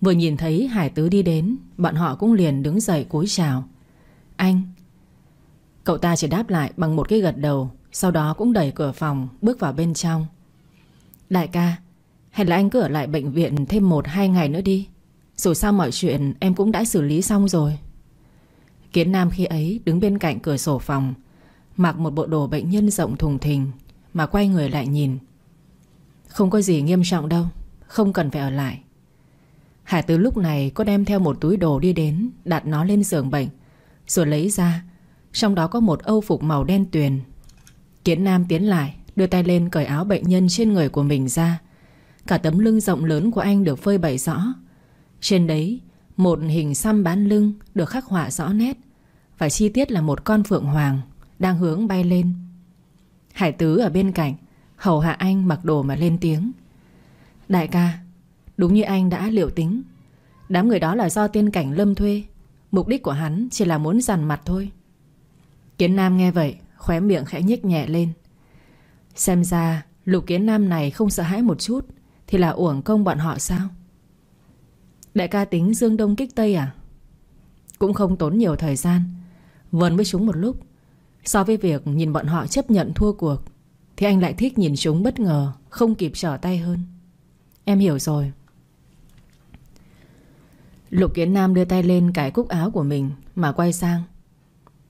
A: Vừa nhìn thấy Hải Tứ đi đến Bọn họ cũng liền đứng dậy cúi chào Anh Cậu ta chỉ đáp lại bằng một cái gật đầu Sau đó cũng đẩy cửa phòng Bước vào bên trong Đại ca Hay là anh cứ ở lại bệnh viện thêm một hai ngày nữa đi Dù sao mọi chuyện em cũng đã xử lý xong rồi Kiến Nam khi ấy đứng bên cạnh cửa sổ phòng Mặc một bộ đồ bệnh nhân rộng thùng thình Mà quay người lại nhìn Không có gì nghiêm trọng đâu Không cần phải ở lại Hải từ lúc này có đem theo một túi đồ đi đến Đặt nó lên giường bệnh Rồi lấy ra Trong đó có một âu phục màu đen tuyền Kiến Nam tiến lại Đưa tay lên cởi áo bệnh nhân trên người của mình ra Cả tấm lưng rộng lớn của anh được phơi bày rõ Trên đấy Một hình xăm bán lưng Được khắc họa rõ nét Và chi tiết là một con phượng hoàng đang hướng bay lên Hải Tứ ở bên cạnh Hầu hạ anh mặc đồ mà lên tiếng Đại ca Đúng như anh đã liệu tính Đám người đó là do tiên cảnh lâm thuê Mục đích của hắn chỉ là muốn dằn mặt thôi Kiến Nam nghe vậy Khóe miệng khẽ nhích nhẹ lên Xem ra lục kiến Nam này không sợ hãi một chút Thì là uổng công bọn họ sao Đại ca tính dương đông kích tây à Cũng không tốn nhiều thời gian Vườn với chúng một lúc So với việc nhìn bọn họ chấp nhận thua cuộc Thì anh lại thích nhìn chúng bất ngờ Không kịp trở tay hơn Em hiểu rồi Lục Kiến Nam đưa tay lên cái cúc áo của mình Mà quay sang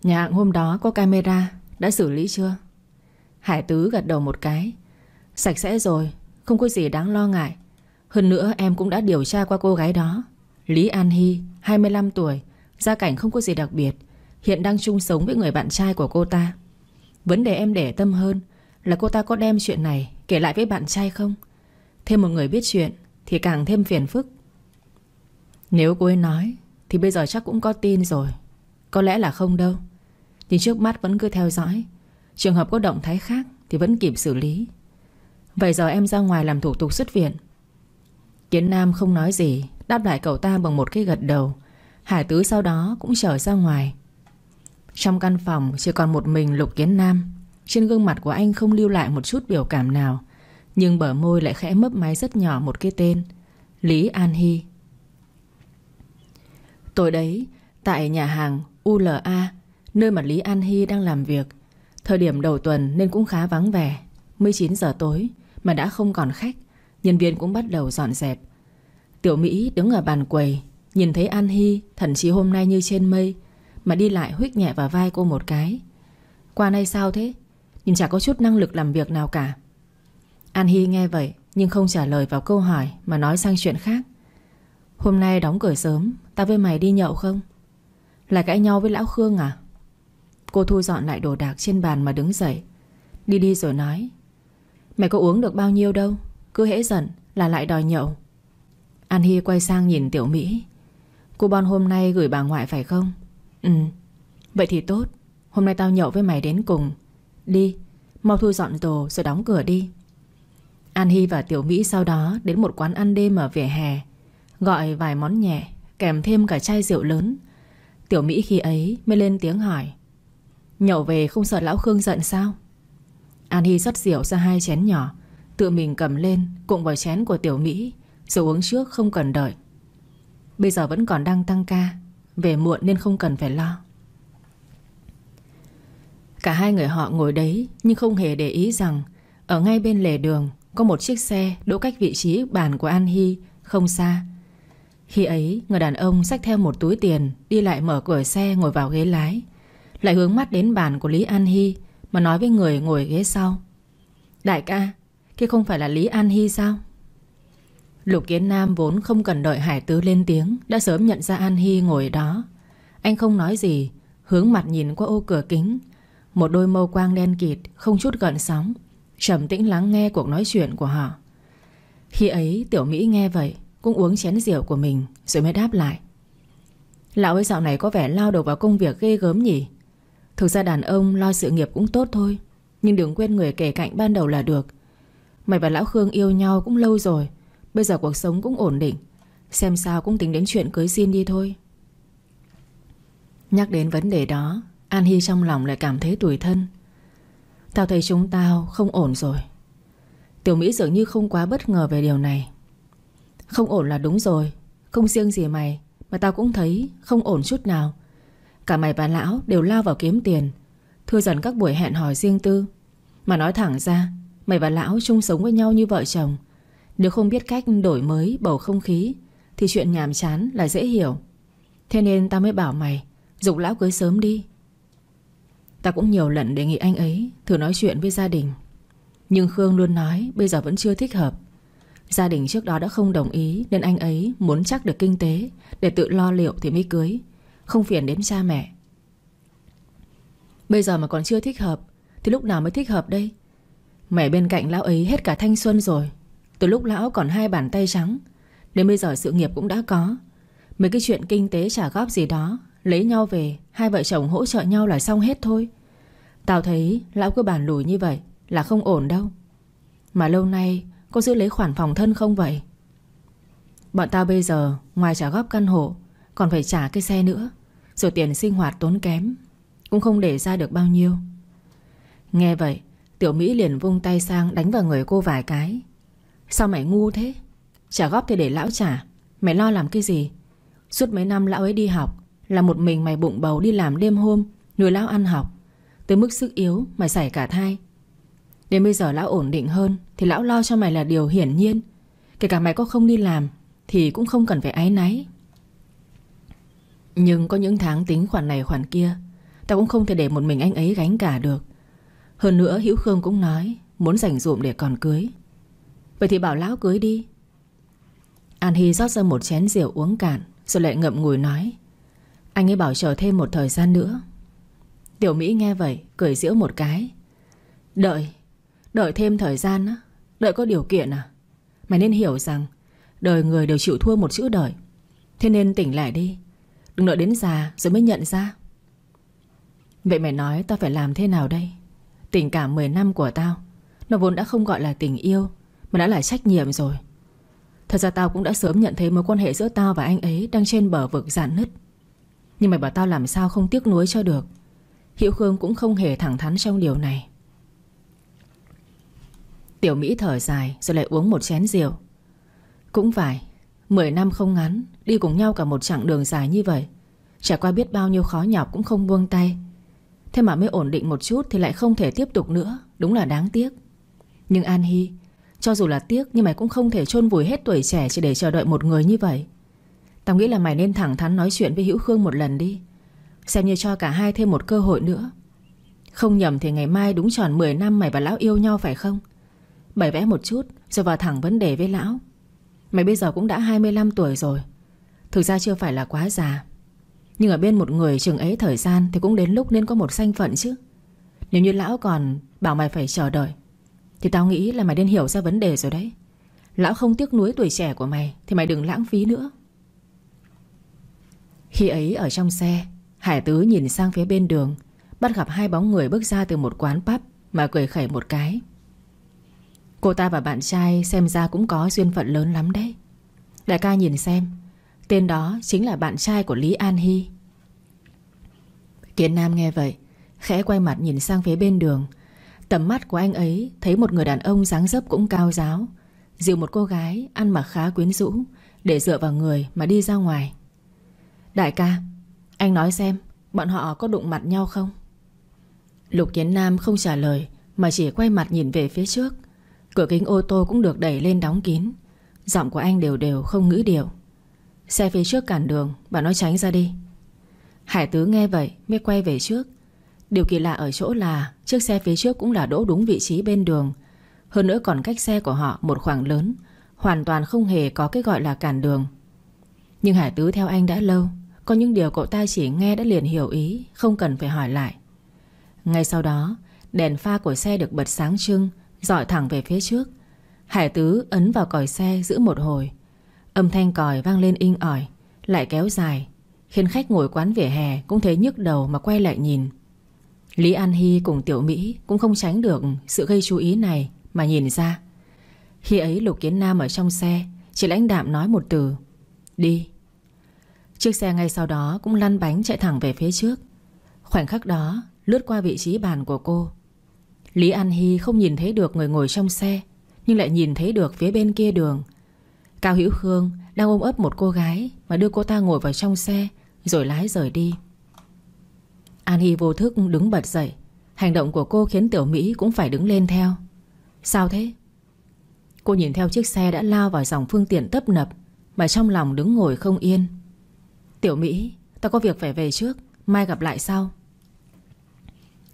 A: Nhà hàng hôm đó có camera Đã xử lý chưa Hải Tứ gật đầu một cái Sạch sẽ rồi Không có gì đáng lo ngại Hơn nữa em cũng đã điều tra qua cô gái đó Lý An Hy 25 tuổi Gia cảnh không có gì đặc biệt Hiện đang chung sống với người bạn trai của cô ta Vấn đề em để tâm hơn Là cô ta có đem chuyện này Kể lại với bạn trai không Thêm một người biết chuyện Thì càng thêm phiền phức Nếu cô ấy nói Thì bây giờ chắc cũng có tin rồi Có lẽ là không đâu Nhưng trước mắt vẫn cứ theo dõi Trường hợp có động thái khác Thì vẫn kịp xử lý Vậy giờ em ra ngoài làm thủ tục xuất viện Kiến Nam không nói gì Đáp lại cậu ta bằng một cái gật đầu Hải Tứ sau đó cũng trở ra ngoài trong căn phòng chỉ còn một mình Lục Kiến Nam Trên gương mặt của anh không lưu lại một chút biểu cảm nào Nhưng bờ môi lại khẽ mấp máy rất nhỏ một cái tên Lý An Hy Tối đấy Tại nhà hàng ULA Nơi mà Lý An Hy đang làm việc Thời điểm đầu tuần nên cũng khá vắng vẻ 19 giờ tối Mà đã không còn khách Nhân viên cũng bắt đầu dọn dẹp Tiểu Mỹ đứng ở bàn quầy Nhìn thấy An Hy Thần chí hôm nay như trên mây mà đi lại huyết nhẹ vào vai cô một cái Qua nay sao thế Nhìn chả có chút năng lực làm việc nào cả An Hy nghe vậy Nhưng không trả lời vào câu hỏi Mà nói sang chuyện khác Hôm nay đóng cửa sớm Tao với mày đi nhậu không Lại cãi nhau với Lão Khương à Cô thu dọn lại đồ đạc trên bàn mà đứng dậy Đi đi rồi nói Mày có uống được bao nhiêu đâu Cứ hễ giận là lại đòi nhậu An Hy quay sang nhìn Tiểu Mỹ Cô Bon hôm nay gửi bà ngoại phải không Ừ Vậy thì tốt Hôm nay tao nhậu với mày đến cùng Đi Mau thu dọn đồ rồi đóng cửa đi An Hy và Tiểu Mỹ sau đó Đến một quán ăn đêm ở vỉa hè Gọi vài món nhẹ Kèm thêm cả chai rượu lớn Tiểu Mỹ khi ấy mới lên tiếng hỏi Nhậu về không sợ lão Khương giận sao An Hy rót rượu ra hai chén nhỏ Tự mình cầm lên Cùng vào chén của Tiểu Mỹ Rồi uống trước không cần đợi Bây giờ vẫn còn đang tăng ca về muộn nên không cần phải lo Cả hai người họ ngồi đấy Nhưng không hề để ý rằng Ở ngay bên lề đường Có một chiếc xe đỗ cách vị trí bàn của An Hy Không xa Khi ấy người đàn ông xách theo một túi tiền Đi lại mở cửa xe ngồi vào ghế lái Lại hướng mắt đến bàn của Lý An Hy Mà nói với người ngồi ghế sau Đại ca Kia không phải là Lý An Hy sao Lục Kiến Nam vốn không cần đợi Hải Tứ lên tiếng Đã sớm nhận ra An Hy ngồi đó Anh không nói gì Hướng mặt nhìn qua ô cửa kính Một đôi mâu quang đen kịt Không chút gợn sóng trầm tĩnh lắng nghe cuộc nói chuyện của họ Khi ấy Tiểu Mỹ nghe vậy Cũng uống chén rượu của mình Rồi mới đáp lại Lão ấy dạo này có vẻ lao đầu vào công việc ghê gớm nhỉ Thực ra đàn ông lo sự nghiệp cũng tốt thôi Nhưng đừng quên người kể cạnh ban đầu là được Mày và Lão Khương yêu nhau cũng lâu rồi Bây giờ cuộc sống cũng ổn định Xem sao cũng tính đến chuyện cưới xin đi thôi Nhắc đến vấn đề đó An Hy trong lòng lại cảm thấy tủi thân Tao thấy chúng tao không ổn rồi Tiểu Mỹ dường như không quá bất ngờ về điều này Không ổn là đúng rồi Không riêng gì mày Mà tao cũng thấy không ổn chút nào Cả mày và lão đều lao vào kiếm tiền Thưa dần các buổi hẹn hò riêng tư Mà nói thẳng ra Mày và lão chung sống với nhau như vợ chồng nếu không biết cách đổi mới bầu không khí Thì chuyện nhàm chán là dễ hiểu Thế nên ta mới bảo mày Dục lão cưới sớm đi ta cũng nhiều lần đề nghị anh ấy Thử nói chuyện với gia đình Nhưng Khương luôn nói bây giờ vẫn chưa thích hợp Gia đình trước đó đã không đồng ý Nên anh ấy muốn chắc được kinh tế Để tự lo liệu thì mới cưới Không phiền đến cha mẹ Bây giờ mà còn chưa thích hợp Thì lúc nào mới thích hợp đây Mẹ bên cạnh lão ấy hết cả thanh xuân rồi từ lúc lão còn hai bàn tay trắng Đến bây giờ sự nghiệp cũng đã có Mấy cái chuyện kinh tế trả góp gì đó Lấy nhau về Hai vợ chồng hỗ trợ nhau là xong hết thôi Tao thấy lão cứ bàn lùi như vậy Là không ổn đâu Mà lâu nay cô giữ lấy khoản phòng thân không vậy Bọn tao bây giờ Ngoài trả góp căn hộ Còn phải trả cái xe nữa Rồi tiền sinh hoạt tốn kém Cũng không để ra được bao nhiêu Nghe vậy Tiểu Mỹ liền vung tay sang đánh vào người cô vài cái Sao mày ngu thế Trả góp thì để lão trả Mày lo làm cái gì Suốt mấy năm lão ấy đi học Là một mình mày bụng bầu đi làm đêm hôm Nuôi lão ăn học Tới mức sức yếu mày xảy cả thai Đến bây giờ lão ổn định hơn Thì lão lo cho mày là điều hiển nhiên Kể cả mày có không đi làm Thì cũng không cần phải ái náy Nhưng có những tháng tính khoản này khoản kia Tao cũng không thể để một mình anh ấy gánh cả được Hơn nữa Hữu Khương cũng nói Muốn dành dụm để còn cưới Vậy thì bảo lão cưới đi An Hy rót ra một chén rượu uống cạn Rồi lại ngậm ngùi nói Anh ấy bảo chờ thêm một thời gian nữa Tiểu Mỹ nghe vậy Cười giễu một cái Đợi, đợi thêm thời gian á Đợi có điều kiện à Mày nên hiểu rằng Đời người đều chịu thua một chữ đợi, Thế nên tỉnh lại đi Đừng đợi đến già rồi mới nhận ra Vậy mày nói tao phải làm thế nào đây Tình cảm 10 năm của tao Nó vốn đã không gọi là tình yêu mà đã là trách nhiệm rồi Thật ra tao cũng đã sớm nhận thấy mối quan hệ giữa tao và anh ấy Đang trên bờ vực giãn nứt Nhưng mày bảo tao làm sao không tiếc nuối cho được Hiệu Khương cũng không hề thẳng thắn trong điều này Tiểu Mỹ thở dài rồi lại uống một chén rượu Cũng phải mười năm không ngắn Đi cùng nhau cả một chặng đường dài như vậy Trải qua biết bao nhiêu khó nhọc cũng không buông tay Thế mà mới ổn định một chút Thì lại không thể tiếp tục nữa Đúng là đáng tiếc Nhưng An Hy cho dù là tiếc nhưng mày cũng không thể chôn vùi hết tuổi trẻ chỉ để chờ đợi một người như vậy. Tao nghĩ là mày nên thẳng thắn nói chuyện với Hữu Khương một lần đi. Xem như cho cả hai thêm một cơ hội nữa. Không nhầm thì ngày mai đúng tròn 10 năm mày và lão yêu nhau phải không? Bày vẽ một chút rồi vào thẳng vấn đề với lão. Mày bây giờ cũng đã 25 tuổi rồi. Thực ra chưa phải là quá già. Nhưng ở bên một người chừng ấy thời gian thì cũng đến lúc nên có một sanh phận chứ. Nếu như lão còn bảo mày phải chờ đợi thì tao nghĩ là mày nên hiểu ra vấn đề rồi đấy Lão không tiếc nuối tuổi trẻ của mày Thì mày đừng lãng phí nữa Khi ấy ở trong xe Hải Tứ nhìn sang phía bên đường Bắt gặp hai bóng người bước ra từ một quán pub Mà cười khẩy một cái Cô ta và bạn trai xem ra cũng có duyên phận lớn lắm đấy Đại ca nhìn xem Tên đó chính là bạn trai của Lý An Hy Kiến Nam nghe vậy Khẽ quay mặt nhìn sang phía bên đường Tầm mắt của anh ấy thấy một người đàn ông dáng dấp cũng cao giáo Dìu một cô gái ăn mặc khá quyến rũ Để dựa vào người mà đi ra ngoài Đại ca Anh nói xem Bọn họ có đụng mặt nhau không Lục Kiến Nam không trả lời Mà chỉ quay mặt nhìn về phía trước Cửa kính ô tô cũng được đẩy lên đóng kín Giọng của anh đều đều không ngữ điệu Xe phía trước cản đường bà nói tránh ra đi Hải Tứ nghe vậy mới quay về trước Điều kỳ lạ ở chỗ là Chiếc xe phía trước cũng là đỗ đúng vị trí bên đường Hơn nữa còn cách xe của họ một khoảng lớn Hoàn toàn không hề có cái gọi là cản đường Nhưng Hải Tứ theo anh đã lâu Có những điều cậu ta chỉ nghe đã liền hiểu ý Không cần phải hỏi lại Ngay sau đó Đèn pha của xe được bật sáng trưng Dọi thẳng về phía trước Hải Tứ ấn vào còi xe giữ một hồi Âm thanh còi vang lên inh ỏi Lại kéo dài Khiến khách ngồi quán vỉa hè Cũng thấy nhức đầu mà quay lại nhìn Lý An Hy cùng Tiểu Mỹ cũng không tránh được sự gây chú ý này mà nhìn ra. Khi ấy Lục Kiến Nam ở trong xe chỉ lãnh đạm nói một từ Đi Chiếc xe ngay sau đó cũng lăn bánh chạy thẳng về phía trước Khoảnh khắc đó lướt qua vị trí bàn của cô Lý An Hy không nhìn thấy được người ngồi trong xe Nhưng lại nhìn thấy được phía bên kia đường Cao Hữu Khương đang ôm ấp một cô gái Và đưa cô ta ngồi vào trong xe Rồi lái rời đi An Hy vô thức đứng bật dậy Hành động của cô khiến Tiểu Mỹ cũng phải đứng lên theo Sao thế? Cô nhìn theo chiếc xe đã lao vào dòng phương tiện tấp nập Mà trong lòng đứng ngồi không yên Tiểu Mỹ Ta có việc phải về trước Mai gặp lại sau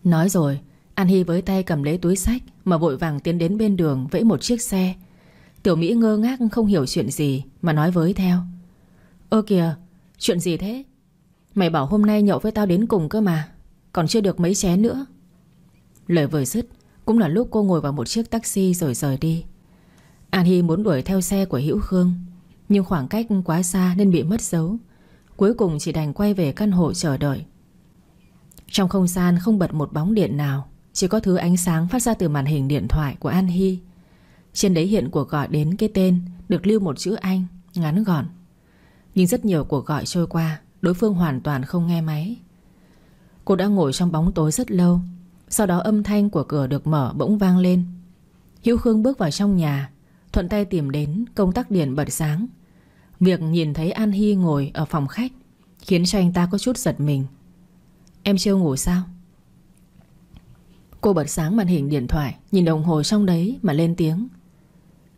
A: Nói rồi An Hy với tay cầm lấy túi sách Mà vội vàng tiến đến bên đường vẫy một chiếc xe Tiểu Mỹ ngơ ngác không hiểu chuyện gì Mà nói với theo Ơ kìa Chuyện gì thế Mày bảo hôm nay nhậu với tao đến cùng cơ mà Còn chưa được mấy chén nữa Lời vừa dứt Cũng là lúc cô ngồi vào một chiếc taxi rồi rời đi An Hy muốn đuổi theo xe của Hữu Khương Nhưng khoảng cách quá xa nên bị mất dấu Cuối cùng chỉ đành quay về căn hộ chờ đợi Trong không gian không bật một bóng điện nào Chỉ có thứ ánh sáng phát ra từ màn hình điện thoại của An Hy Trên đấy hiện cuộc gọi đến cái tên Được lưu một chữ Anh Ngắn gọn Nhưng rất nhiều cuộc gọi trôi qua Đối phương hoàn toàn không nghe máy Cô đã ngồi trong bóng tối rất lâu Sau đó âm thanh của cửa được mở bỗng vang lên Hữu Khương bước vào trong nhà Thuận tay tìm đến công tắc điện bật sáng Việc nhìn thấy An Hy ngồi ở phòng khách Khiến cho anh ta có chút giật mình Em chưa ngủ sao? Cô bật sáng màn hình điện thoại Nhìn đồng hồ trong đấy mà lên tiếng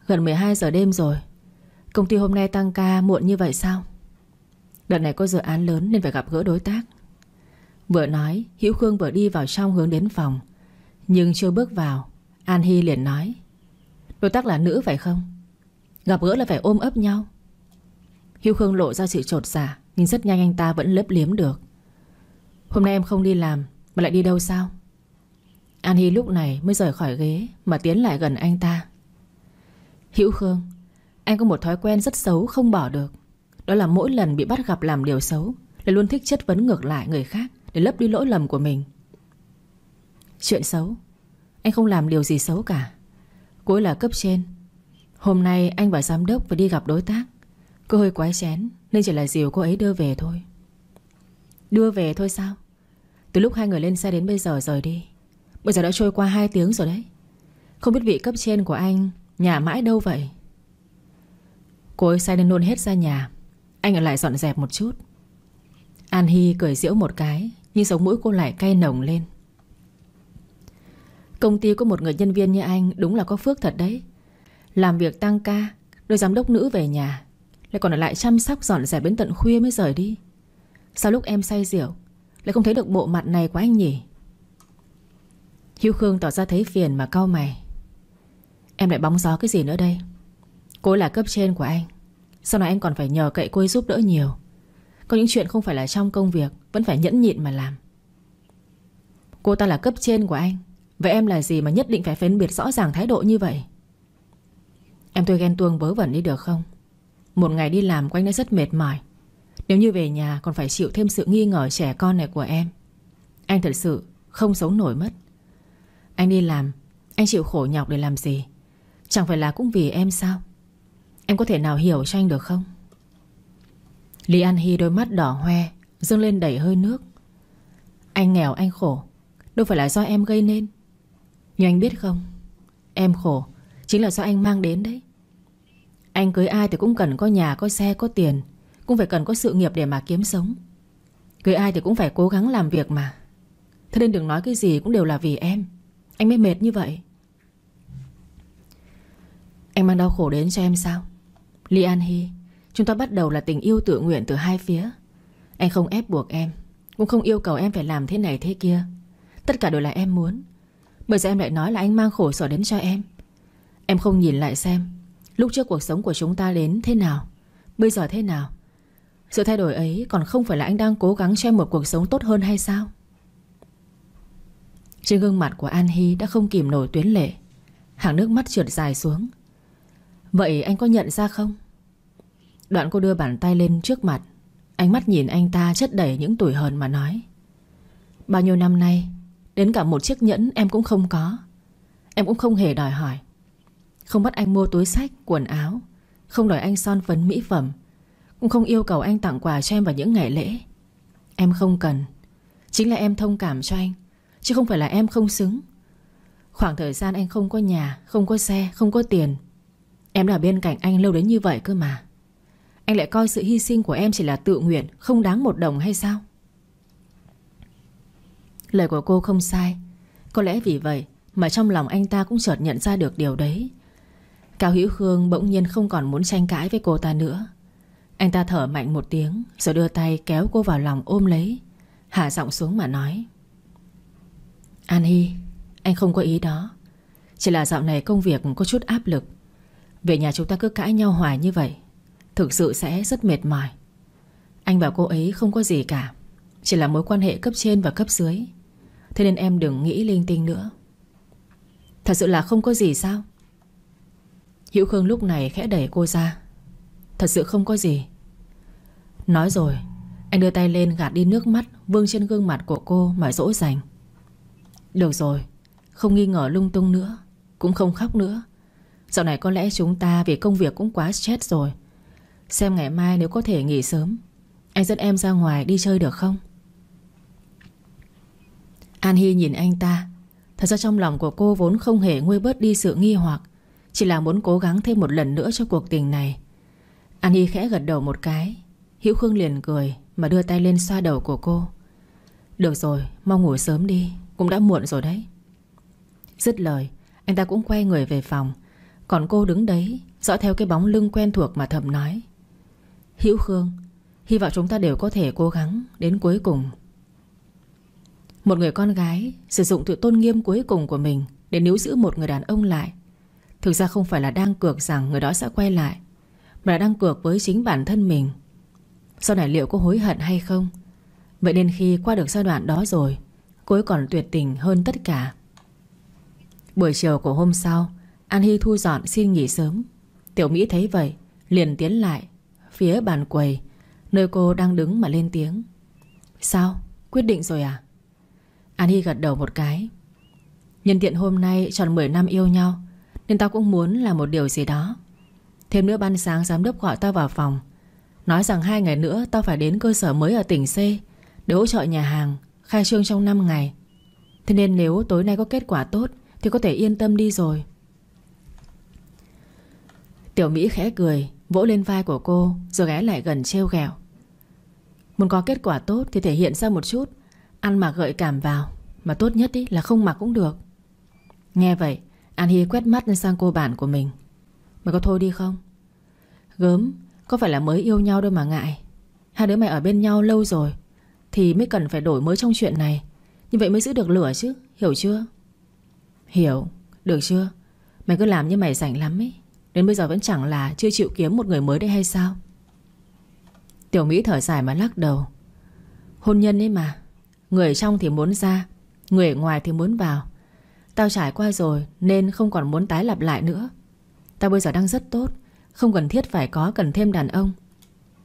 A: Gần 12 giờ đêm rồi Công ty hôm nay tăng ca muộn như vậy sao? Đợt này có dự án lớn nên phải gặp gỡ đối tác Vừa nói Hữu Khương vừa đi vào trong hướng đến phòng Nhưng chưa bước vào An Hy liền nói Đối tác là nữ phải không Gặp gỡ là phải ôm ấp nhau Hữu Khương lộ ra sự trột giả dạ, Nhưng rất nhanh anh ta vẫn lấp liếm được Hôm nay em không đi làm Mà lại đi đâu sao An Hy lúc này mới rời khỏi ghế Mà tiến lại gần anh ta Hữu Khương Anh có một thói quen rất xấu không bỏ được đó là mỗi lần bị bắt gặp làm điều xấu Lại luôn thích chất vấn ngược lại người khác Để lấp đi lỗi lầm của mình Chuyện xấu Anh không làm điều gì xấu cả Cô là cấp trên Hôm nay anh và giám đốc phải đi gặp đối tác Cô hơi quái chén Nên chỉ là diều cô ấy đưa về thôi Đưa về thôi sao Từ lúc hai người lên xe đến bây giờ rời đi Bây giờ đã trôi qua hai tiếng rồi đấy Không biết vị cấp trên của anh Nhà mãi đâu vậy Cô ấy say đến nôn hết ra nhà anh ở lại dọn dẹp một chút An Hy cười giễu một cái Nhưng sống mũi cô lại cay nồng lên Công ty có một người nhân viên như anh Đúng là có phước thật đấy Làm việc tăng ca Đưa giám đốc nữ về nhà Lại còn ở lại chăm sóc dọn dẹp đến tận khuya mới rời đi Sao lúc em say rượu Lại không thấy được bộ mặt này của anh nhỉ Hiếu Khương tỏ ra thấy phiền mà cau mày Em lại bóng gió cái gì nữa đây Cô là cấp trên của anh sau này anh còn phải nhờ cậy cô ấy giúp đỡ nhiều Có những chuyện không phải là trong công việc Vẫn phải nhẫn nhịn mà làm Cô ta là cấp trên của anh Vậy em là gì mà nhất định phải phân biệt rõ ràng thái độ như vậy Em tôi ghen tuông vớ vẩn đi được không Một ngày đi làm quanh đã rất mệt mỏi Nếu như về nhà còn phải chịu thêm sự nghi ngờ trẻ con này của em Anh thật sự không sống nổi mất Anh đi làm Anh chịu khổ nhọc để làm gì Chẳng phải là cũng vì em sao Em có thể nào hiểu cho anh được không Lý An Hy đôi mắt đỏ hoe dâng lên đẩy hơi nước Anh nghèo anh khổ Đâu phải là do em gây nên Nhưng anh biết không Em khổ Chính là do anh mang đến đấy Anh cưới ai thì cũng cần có nhà, có xe, có tiền Cũng phải cần có sự nghiệp để mà kiếm sống Cưới ai thì cũng phải cố gắng làm việc mà Thế nên đừng nói cái gì cũng đều là vì em Anh mới mệt như vậy Anh mang đau khổ đến cho em sao Lý An Hy Chúng ta bắt đầu là tình yêu tự nguyện từ hai phía Anh không ép buộc em Cũng không yêu cầu em phải làm thế này thế kia Tất cả đều là em muốn Bây giờ em lại nói là anh mang khổ sở đến cho em Em không nhìn lại xem Lúc trước cuộc sống của chúng ta đến thế nào Bây giờ thế nào Sự thay đổi ấy còn không phải là anh đang cố gắng cho em một cuộc sống tốt hơn hay sao Trên gương mặt của An Hy đã không kìm nổi tuyến lệ Hàng nước mắt trượt dài xuống Vậy anh có nhận ra không? Đoạn cô đưa bàn tay lên trước mặt Ánh mắt nhìn anh ta chất đầy những tuổi hờn mà nói Bao nhiêu năm nay Đến cả một chiếc nhẫn em cũng không có Em cũng không hề đòi hỏi Không bắt anh mua túi sách, quần áo Không đòi anh son phấn mỹ phẩm Cũng không yêu cầu anh tặng quà cho em vào những ngày lễ Em không cần Chính là em thông cảm cho anh Chứ không phải là em không xứng Khoảng thời gian anh không có nhà, không có xe, không có tiền Em đã bên cạnh anh lâu đến như vậy cơ mà Anh lại coi sự hy sinh của em chỉ là tự nguyện Không đáng một đồng hay sao Lời của cô không sai Có lẽ vì vậy Mà trong lòng anh ta cũng chợt nhận ra được điều đấy Cao Hữu Khương bỗng nhiên không còn muốn tranh cãi với cô ta nữa Anh ta thở mạnh một tiếng Rồi đưa tay kéo cô vào lòng ôm lấy Hạ giọng xuống mà nói An Hy Anh không có ý đó Chỉ là dạo này công việc có chút áp lực về nhà chúng ta cứ cãi nhau hoài như vậy Thực sự sẽ rất mệt mỏi Anh và cô ấy không có gì cả Chỉ là mối quan hệ cấp trên và cấp dưới Thế nên em đừng nghĩ linh tinh nữa Thật sự là không có gì sao Hữu Khương lúc này khẽ đẩy cô ra Thật sự không có gì Nói rồi Anh đưa tay lên gạt đi nước mắt Vương trên gương mặt của cô mà dỗ dành Được rồi Không nghi ngờ lung tung nữa Cũng không khóc nữa Dạo này có lẽ chúng ta vì công việc cũng quá chết rồi Xem ngày mai nếu có thể nghỉ sớm Anh dẫn em ra ngoài đi chơi được không? An Hy nhìn anh ta Thật ra trong lòng của cô vốn không hề nguôi bớt đi sự nghi hoặc Chỉ là muốn cố gắng thêm một lần nữa cho cuộc tình này An Hy khẽ gật đầu một cái Hữu Khương liền cười Mà đưa tay lên xoa đầu của cô Được rồi, mau ngủ sớm đi Cũng đã muộn rồi đấy Dứt lời, anh ta cũng quay người về phòng còn cô đứng đấy Dõi theo cái bóng lưng quen thuộc mà thầm nói Hữu Khương Hy vọng chúng ta đều có thể cố gắng Đến cuối cùng Một người con gái Sử dụng tự tôn nghiêm cuối cùng của mình Để níu giữ một người đàn ông lại Thực ra không phải là đang cược rằng người đó sẽ quay lại Mà là đang cược với chính bản thân mình Sau này liệu có hối hận hay không Vậy nên khi qua được giai đoạn đó rồi Cô ấy còn tuyệt tình hơn tất cả Buổi chiều của hôm sau An Hy thu dọn xin nghỉ sớm Tiểu Mỹ thấy vậy Liền tiến lại Phía bàn quầy Nơi cô đang đứng mà lên tiếng Sao? Quyết định rồi à? An Hy gật đầu một cái Nhân tiện hôm nay tròn 10 năm yêu nhau Nên tao cũng muốn là một điều gì đó Thêm nữa ban sáng giám đốc gọi tao vào phòng Nói rằng hai ngày nữa tao phải đến cơ sở mới ở tỉnh C Để hỗ trợ nhà hàng Khai trương trong 5 ngày Thế nên nếu tối nay có kết quả tốt Thì có thể yên tâm đi rồi Tiểu Mỹ khẽ cười Vỗ lên vai của cô Rồi ghé lại gần trêu ghẹo Muốn có kết quả tốt thì thể hiện ra một chút Ăn mặc gợi cảm vào Mà tốt nhất ý là không mặc cũng được Nghe vậy An Hi quét mắt sang cô bạn của mình Mày có thôi đi không Gớm Có phải là mới yêu nhau đâu mà ngại Hai đứa mày ở bên nhau lâu rồi Thì mới cần phải đổi mới trong chuyện này Như vậy mới giữ được lửa chứ Hiểu chưa Hiểu Được chưa Mày cứ làm như mày rảnh lắm ấy Đến bây giờ vẫn chẳng là chưa chịu kiếm một người mới đây hay sao Tiểu Mỹ thở dài mà lắc đầu Hôn nhân ấy mà Người trong thì muốn ra Người ngoài thì muốn vào Tao trải qua rồi nên không còn muốn tái lặp lại nữa Tao bây giờ đang rất tốt Không cần thiết phải có cần thêm đàn ông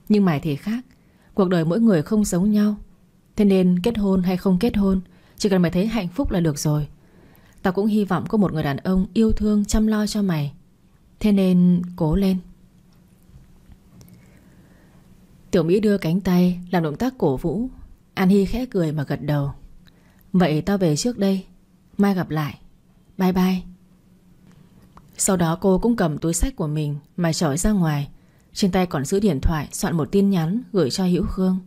A: Nhưng mày thì khác Cuộc đời mỗi người không giống nhau Thế nên kết hôn hay không kết hôn Chỉ cần mày thấy hạnh phúc là được rồi Tao cũng hy vọng có một người đàn ông yêu thương chăm lo cho mày Thế nên cố lên Tiểu Mỹ đưa cánh tay Làm động tác cổ vũ An Hy khẽ cười mà gật đầu Vậy tao về trước đây Mai gặp lại Bye bye Sau đó cô cũng cầm túi sách của mình Mà trở ra ngoài Trên tay còn giữ điện thoại Soạn một tin nhắn gửi cho Hữu Khương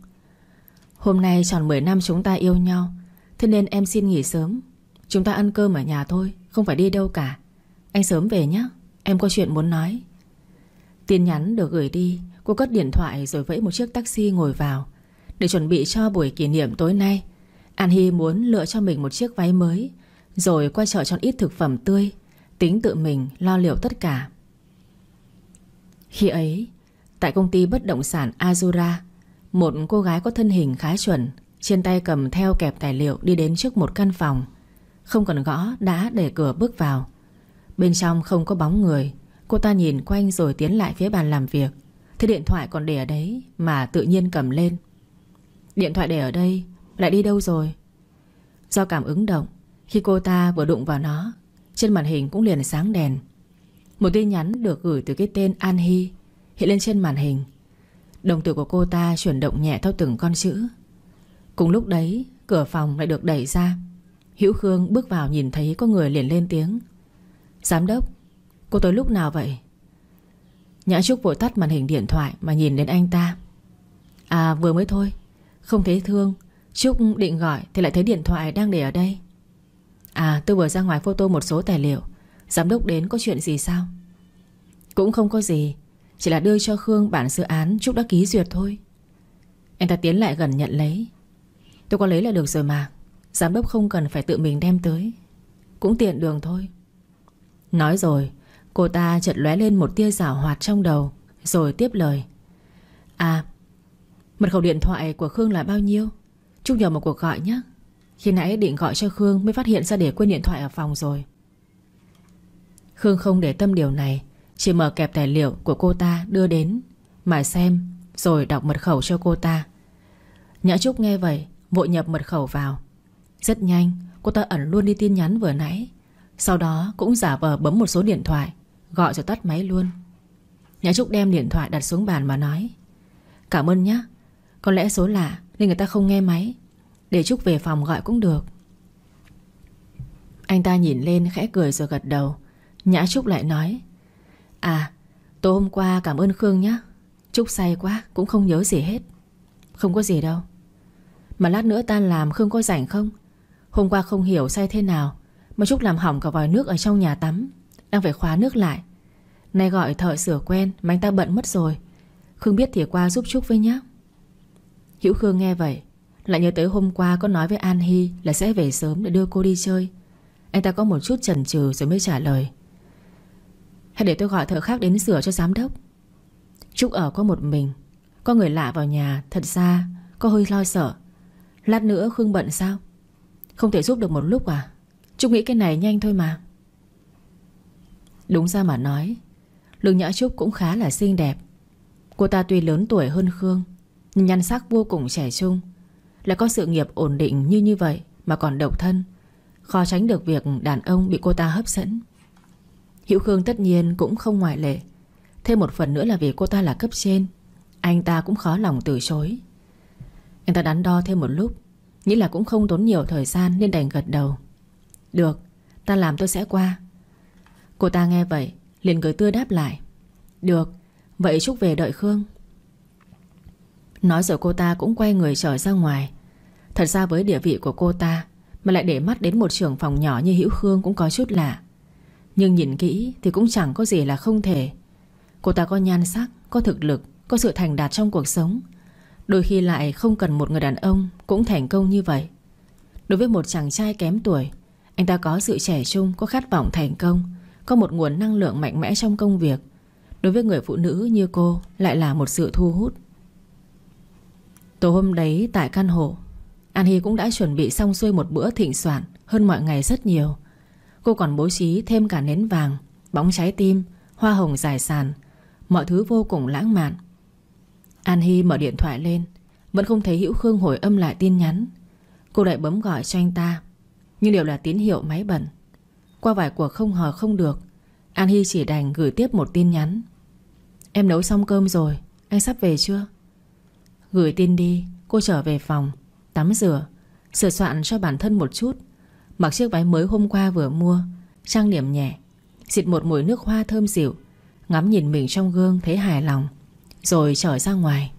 A: Hôm nay tròn 10 năm chúng ta yêu nhau Thế nên em xin nghỉ sớm Chúng ta ăn cơm ở nhà thôi Không phải đi đâu cả Anh sớm về nhé Em có chuyện muốn nói Tin nhắn được gửi đi Cô cất điện thoại rồi vẫy một chiếc taxi ngồi vào Để chuẩn bị cho buổi kỷ niệm tối nay An Hy muốn lựa cho mình một chiếc váy mới Rồi qua chợ chọn ít thực phẩm tươi Tính tự mình lo liệu tất cả Khi ấy Tại công ty bất động sản Azura Một cô gái có thân hình khá chuẩn Trên tay cầm theo kẹp tài liệu Đi đến trước một căn phòng Không cần gõ đã để cửa bước vào Bên trong không có bóng người Cô ta nhìn quanh rồi tiến lại phía bàn làm việc Thế điện thoại còn để ở đấy Mà tự nhiên cầm lên Điện thoại để ở đây Lại đi đâu rồi Do cảm ứng động Khi cô ta vừa đụng vào nó Trên màn hình cũng liền sáng đèn Một tin nhắn được gửi từ cái tên An Hy Hiện lên trên màn hình Đồng tử của cô ta chuyển động nhẹ theo từng con chữ Cùng lúc đấy Cửa phòng lại được đẩy ra Hữu Khương bước vào nhìn thấy có người liền lên tiếng Giám đốc Cô tới lúc nào vậy Nhã Trúc vội tắt màn hình điện thoại Mà nhìn đến anh ta À vừa mới thôi Không thấy thương Trúc định gọi thì lại thấy điện thoại đang để ở đây À tôi vừa ra ngoài photo một số tài liệu Giám đốc đến có chuyện gì sao Cũng không có gì Chỉ là đưa cho Khương bản dự án Trúc đã ký duyệt thôi Anh ta tiến lại gần nhận lấy Tôi có lấy là được rồi mà Giám đốc không cần phải tự mình đem tới Cũng tiện đường thôi Nói rồi Cô ta chợt lóe lên một tia giảo hoạt trong đầu Rồi tiếp lời À Mật khẩu điện thoại của Khương là bao nhiêu chúc nhờ một cuộc gọi nhé Khi nãy định gọi cho Khương mới phát hiện ra để quên điện thoại ở phòng rồi Khương không để tâm điều này Chỉ mở kẹp tài liệu của cô ta đưa đến Mà xem Rồi đọc mật khẩu cho cô ta Nhã Trúc nghe vậy Vội nhập mật khẩu vào Rất nhanh cô ta ẩn luôn đi tin nhắn vừa nãy sau đó cũng giả vờ bấm một số điện thoại Gọi rồi tắt máy luôn Nhà Trúc đem điện thoại đặt xuống bàn mà nói Cảm ơn nhé Có lẽ số lạ nên người ta không nghe máy Để Trúc về phòng gọi cũng được Anh ta nhìn lên khẽ cười rồi gật đầu Nhã Trúc lại nói À tối hôm qua cảm ơn Khương nhé Trúc say quá cũng không nhớ gì hết Không có gì đâu Mà lát nữa tan làm Khương có rảnh không Hôm qua không hiểu say thế nào mà Trúc làm hỏng cả vòi nước ở trong nhà tắm Đang phải khóa nước lại Nay gọi thợ sửa quen mà anh ta bận mất rồi Khương biết thì qua giúp Trúc với nhé Hữu Khương nghe vậy Lại nhớ tới hôm qua có nói với An Hy Là sẽ về sớm để đưa cô đi chơi Anh ta có một chút chần chừ rồi mới trả lời Hãy để tôi gọi thợ khác đến sửa cho giám đốc Trúc ở có một mình Có người lạ vào nhà Thật ra có hơi lo sợ Lát nữa Khương bận sao Không thể giúp được một lúc à Trúc nghĩ cái này nhanh thôi mà Đúng ra mà nói Lương Nhã Trúc cũng khá là xinh đẹp Cô ta tuy lớn tuổi hơn Khương Nhưng nhan sắc vô cùng trẻ trung lại có sự nghiệp ổn định như như vậy Mà còn độc thân Khó tránh được việc đàn ông bị cô ta hấp dẫn Hữu Khương tất nhiên cũng không ngoại lệ Thêm một phần nữa là vì cô ta là cấp trên Anh ta cũng khó lòng từ chối Anh ta đắn đo thêm một lúc Nghĩ là cũng không tốn nhiều thời gian Nên đành gật đầu được, ta làm tôi sẽ qua Cô ta nghe vậy Liền cười tươi đáp lại Được, vậy Trúc về đợi Khương Nói rồi cô ta cũng quay người trở ra ngoài Thật ra với địa vị của cô ta Mà lại để mắt đến một trường phòng nhỏ như Hữu Khương cũng có chút lạ Nhưng nhìn kỹ thì cũng chẳng có gì là không thể Cô ta có nhan sắc, có thực lực, có sự thành đạt trong cuộc sống Đôi khi lại không cần một người đàn ông cũng thành công như vậy Đối với một chàng trai kém tuổi anh ta có sự trẻ trung, có khát vọng thành công Có một nguồn năng lượng mạnh mẽ trong công việc Đối với người phụ nữ như cô Lại là một sự thu hút Tối hôm đấy tại căn hộ An Hy cũng đã chuẩn bị xong xuôi một bữa thịnh soạn Hơn mọi ngày rất nhiều Cô còn bố trí thêm cả nến vàng Bóng trái tim Hoa hồng dài sàn Mọi thứ vô cùng lãng mạn An Hy mở điện thoại lên Vẫn không thấy Hữu Khương hồi âm lại tin nhắn Cô lại bấm gọi cho anh ta nhưng liệu là tín hiệu máy bẩn Qua vài cuộc không hờ không được An Hy chỉ đành gửi tiếp một tin nhắn Em nấu xong cơm rồi Anh sắp về chưa Gửi tin đi Cô trở về phòng Tắm rửa Sửa soạn cho bản thân một chút Mặc chiếc váy mới hôm qua vừa mua Trang điểm nhẹ Xịt một mùi nước hoa thơm dịu Ngắm nhìn mình trong gương thấy hài lòng Rồi trở ra ngoài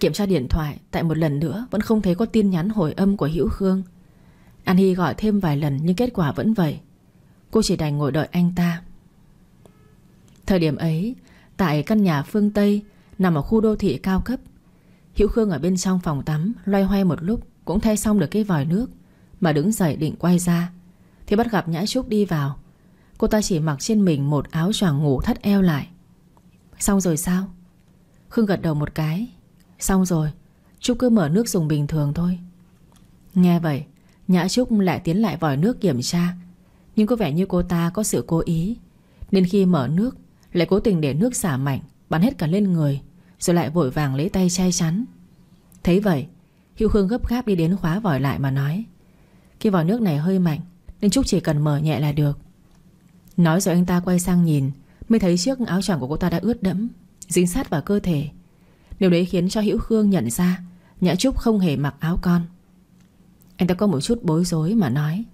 A: Kiểm tra điện thoại Tại một lần nữa vẫn không thấy có tin nhắn hồi âm của Hữu Khương An Hy gọi thêm vài lần Nhưng kết quả vẫn vậy Cô chỉ đành ngồi đợi anh ta Thời điểm ấy Tại căn nhà phương Tây Nằm ở khu đô thị cao cấp Hữu Khương ở bên trong phòng tắm Loay hoay một lúc Cũng thay xong được cái vòi nước Mà đứng dậy định quay ra Thì bắt gặp Nhã Trúc đi vào Cô ta chỉ mặc trên mình một áo choàng ngủ thắt eo lại Xong rồi sao Khương gật đầu một cái Xong rồi Trúc cứ mở nước dùng bình thường thôi Nghe vậy Nhã Trúc lại tiến lại vòi nước kiểm tra Nhưng có vẻ như cô ta có sự cố ý Nên khi mở nước Lại cố tình để nước xả mạnh Bắn hết cả lên người Rồi lại vội vàng lấy tay che chắn Thấy vậy hiệu khương gấp gáp đi đến khóa vòi lại mà nói khi vòi nước này hơi mạnh Nên Trúc chỉ cần mở nhẹ là được Nói rồi anh ta quay sang nhìn Mới thấy chiếc áo choàng của cô ta đã ướt đẫm Dính sát vào cơ thể Điều đấy khiến cho Hữu Khương nhận ra Nhã Trúc không hề mặc áo con Anh ta có một chút bối rối mà nói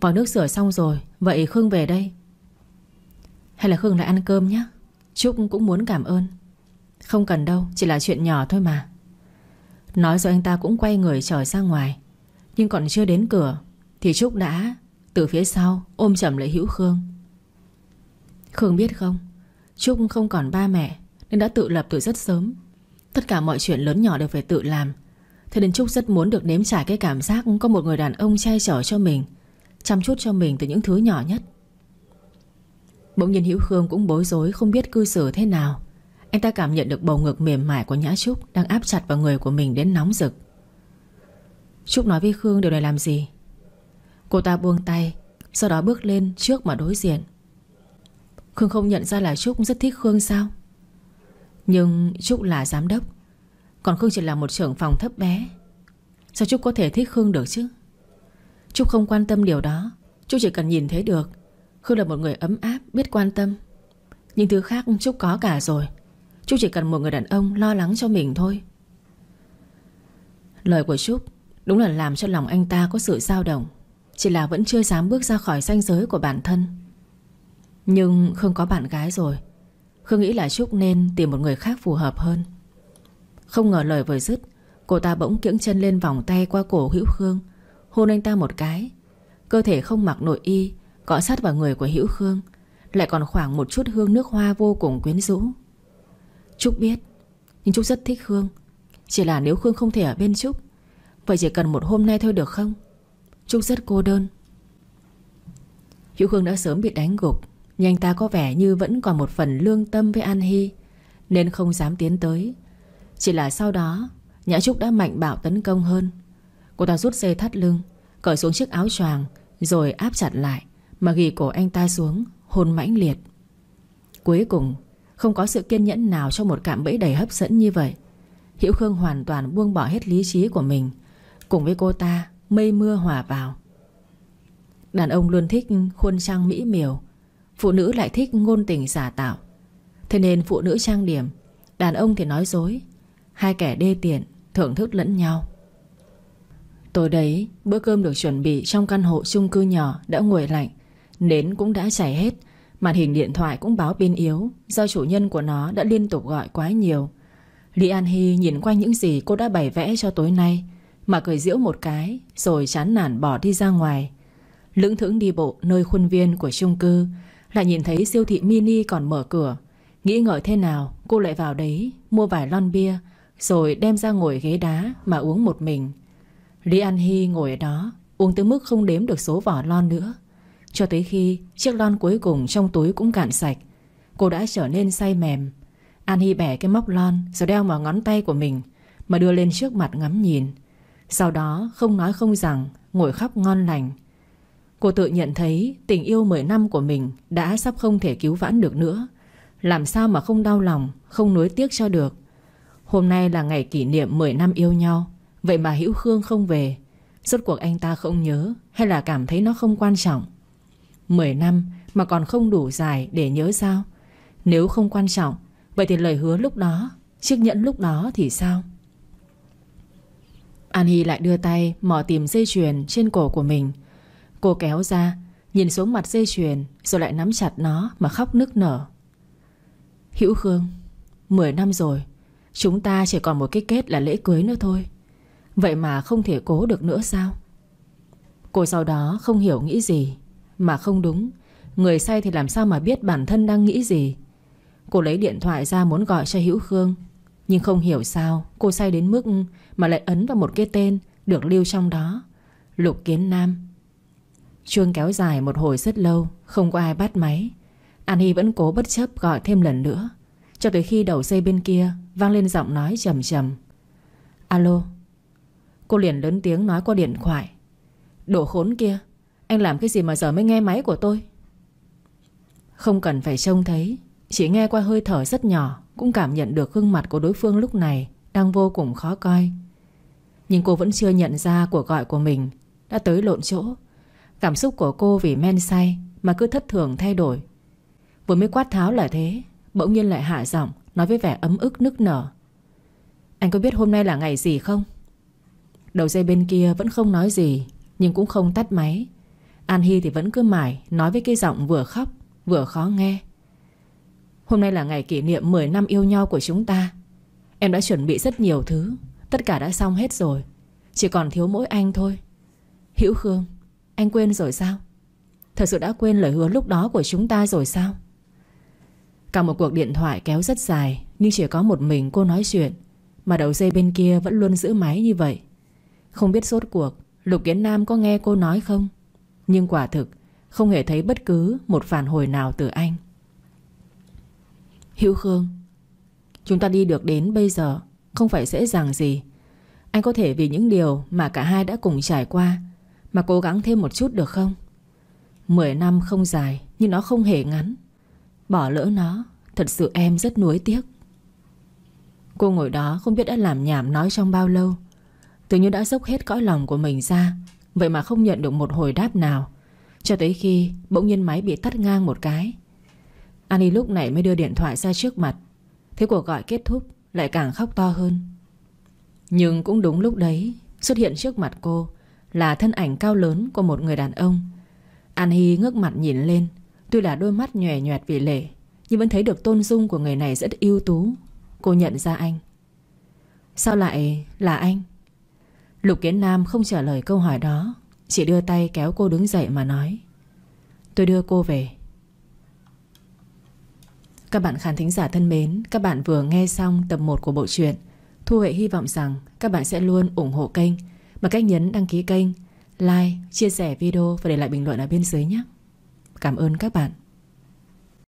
A: Vỏ nước rửa xong rồi Vậy Khương về đây Hay là Khương lại ăn cơm nhé Trúc cũng muốn cảm ơn Không cần đâu, chỉ là chuyện nhỏ thôi mà Nói rồi anh ta cũng quay người trở ra ngoài Nhưng còn chưa đến cửa Thì Trúc đã Từ phía sau ôm chầm lấy Hữu Khương Khương biết không Trúc không còn ba mẹ Nên đã tự lập từ rất sớm Tất cả mọi chuyện lớn nhỏ đều phải tự làm Thế nên Trúc rất muốn được nếm trải cái cảm giác Có một người đàn ông che chở cho mình Chăm chút cho mình từ những thứ nhỏ nhất Bỗng nhiên Hữu Khương cũng bối rối Không biết cư xử thế nào Anh ta cảm nhận được bầu ngực mềm mại của Nhã Trúc Đang áp chặt vào người của mình đến nóng rực Trúc nói với Khương điều này làm gì Cô ta buông tay Sau đó bước lên trước mà đối diện Khương không nhận ra là Trúc rất thích Khương sao nhưng Trúc là giám đốc Còn Khương chỉ là một trưởng phòng thấp bé Sao Trúc có thể thích Khương được chứ Trúc không quan tâm điều đó Trúc chỉ cần nhìn thấy được Khương là một người ấm áp, biết quan tâm Những thứ khác Trúc có cả rồi Trúc chỉ cần một người đàn ông lo lắng cho mình thôi Lời của Trúc Đúng là làm cho lòng anh ta có sự dao động Chỉ là vẫn chưa dám bước ra khỏi ranh giới của bản thân Nhưng Khương có bạn gái rồi Khương nghĩ là Trúc nên tìm một người khác phù hợp hơn Không ngờ lời vừa dứt Cô ta bỗng kiễng chân lên vòng tay qua cổ Hữu Khương Hôn anh ta một cái Cơ thể không mặc nội y Cọ sát vào người của Hữu Khương Lại còn khoảng một chút hương nước hoa vô cùng quyến rũ Trúc biết Nhưng Trúc rất thích Khương Chỉ là nếu Khương không thể ở bên Trúc Vậy chỉ cần một hôm nay thôi được không Trúc rất cô đơn Hữu Khương đã sớm bị đánh gục nhưng anh ta có vẻ như vẫn còn một phần lương tâm với An Hy Nên không dám tiến tới Chỉ là sau đó Nhã Trúc đã mạnh bạo tấn công hơn Cô ta rút dây thắt lưng Cởi xuống chiếc áo choàng Rồi áp chặt lại Mà ghi cổ anh ta xuống Hôn mãnh liệt Cuối cùng Không có sự kiên nhẫn nào cho một cạm bẫy đầy hấp dẫn như vậy Hữu Khương hoàn toàn buông bỏ hết lý trí của mình Cùng với cô ta Mây mưa hòa vào Đàn ông luôn thích khuôn trang mỹ miều Phụ nữ lại thích ngôn tình giả tạo Thế nên phụ nữ trang điểm Đàn ông thì nói dối Hai kẻ đê tiện thưởng thức lẫn nhau Tối đấy bữa cơm được chuẩn bị Trong căn hộ chung cư nhỏ đã nguội lạnh Nến cũng đã chảy hết Màn hình điện thoại cũng báo pin yếu Do chủ nhân của nó đã liên tục gọi quá nhiều Lý An Hy nhìn quanh những gì cô đã bày vẽ cho tối nay Mà cười giễu một cái Rồi chán nản bỏ đi ra ngoài Lưỡng thững đi bộ nơi khuôn viên của chung cư lại nhìn thấy siêu thị mini còn mở cửa Nghĩ ngợi thế nào cô lại vào đấy Mua vài lon bia Rồi đem ra ngồi ghế đá mà uống một mình Lý An Hy ngồi ở đó Uống tới mức không đếm được số vỏ lon nữa Cho tới khi chiếc lon cuối cùng trong túi cũng cạn sạch Cô đã trở nên say mềm An Hy bẻ cái móc lon Rồi đeo vào ngón tay của mình Mà đưa lên trước mặt ngắm nhìn Sau đó không nói không rằng Ngồi khóc ngon lành Cô tự nhận thấy tình yêu 10 năm của mình đã sắp không thể cứu vãn được nữa. Làm sao mà không đau lòng, không nuối tiếc cho được. Hôm nay là ngày kỷ niệm 10 năm yêu nhau, vậy mà Hữu Khương không về. Rốt cuộc anh ta không nhớ hay là cảm thấy nó không quan trọng. 10 năm mà còn không đủ dài để nhớ sao? Nếu không quan trọng, vậy thì lời hứa lúc đó, chiếc nhẫn lúc đó thì sao? An Hy lại đưa tay mò tìm dây chuyền trên cổ của mình. Cô kéo ra Nhìn xuống mặt dây chuyền Rồi lại nắm chặt nó mà khóc nức nở Hữu Khương 10 năm rồi Chúng ta chỉ còn một cái kết là lễ cưới nữa thôi Vậy mà không thể cố được nữa sao Cô sau đó không hiểu nghĩ gì Mà không đúng Người say thì làm sao mà biết bản thân đang nghĩ gì Cô lấy điện thoại ra muốn gọi cho Hữu Khương Nhưng không hiểu sao Cô say đến mức mà lại ấn vào một cái tên Được lưu trong đó Lục Kiến Nam Chuông kéo dài một hồi rất lâu Không có ai bắt máy An Hy vẫn cố bất chấp gọi thêm lần nữa Cho tới khi đầu dây bên kia Vang lên giọng nói trầm trầm Alo Cô liền lớn tiếng nói qua điện thoại Đồ khốn kia Anh làm cái gì mà giờ mới nghe máy của tôi Không cần phải trông thấy Chỉ nghe qua hơi thở rất nhỏ Cũng cảm nhận được gương mặt của đối phương lúc này Đang vô cùng khó coi Nhưng cô vẫn chưa nhận ra cuộc gọi của mình Đã tới lộn chỗ Cảm xúc của cô vì men say Mà cứ thất thường thay đổi Vừa mới quát tháo là thế Bỗng nhiên lại hạ giọng Nói với vẻ ấm ức nức nở Anh có biết hôm nay là ngày gì không? Đầu dây bên kia vẫn không nói gì Nhưng cũng không tắt máy An Hy thì vẫn cứ mải Nói với cái giọng vừa khóc vừa khó nghe Hôm nay là ngày kỷ niệm 10 năm yêu nhau của chúng ta Em đã chuẩn bị rất nhiều thứ Tất cả đã xong hết rồi Chỉ còn thiếu mỗi anh thôi Hữu Khương anh quên rồi sao Thật sự đã quên lời hứa lúc đó của chúng ta rồi sao Cả một cuộc điện thoại kéo rất dài Nhưng chỉ có một mình cô nói chuyện Mà đầu dây bên kia vẫn luôn giữ máy như vậy Không biết rốt cuộc Lục Kiến Nam có nghe cô nói không Nhưng quả thực Không hề thấy bất cứ một phản hồi nào từ anh Hữu Khương Chúng ta đi được đến bây giờ Không phải dễ dàng gì Anh có thể vì những điều mà cả hai đã cùng trải qua mà cố gắng thêm một chút được không Mười năm không dài Nhưng nó không hề ngắn Bỏ lỡ nó Thật sự em rất nuối tiếc Cô ngồi đó không biết đã làm nhảm nói trong bao lâu Tự như đã dốc hết cõi lòng của mình ra Vậy mà không nhận được một hồi đáp nào Cho tới khi bỗng nhiên máy bị tắt ngang một cái Annie lúc này mới đưa điện thoại ra trước mặt Thế cuộc gọi kết thúc Lại càng khóc to hơn Nhưng cũng đúng lúc đấy Xuất hiện trước mặt cô là thân ảnh cao lớn của một người đàn ông. An Hy ngước mặt nhìn lên, tuy là đôi mắt nhòe nhòe vì lệ, nhưng vẫn thấy được tôn dung của người này rất ưu tú. Cô nhận ra anh. Sao lại là anh? Lục Kiến Nam không trả lời câu hỏi đó, chỉ đưa tay kéo cô đứng dậy mà nói. Tôi đưa cô về. Các bạn khán thính giả thân mến, các bạn vừa nghe xong tập 1 của bộ truyện. Thu Huệ hy vọng rằng các bạn sẽ luôn ủng hộ kênh bằng cách nhấn đăng ký kênh, like, chia sẻ video và để lại bình luận ở bên dưới nhé. Cảm ơn các bạn.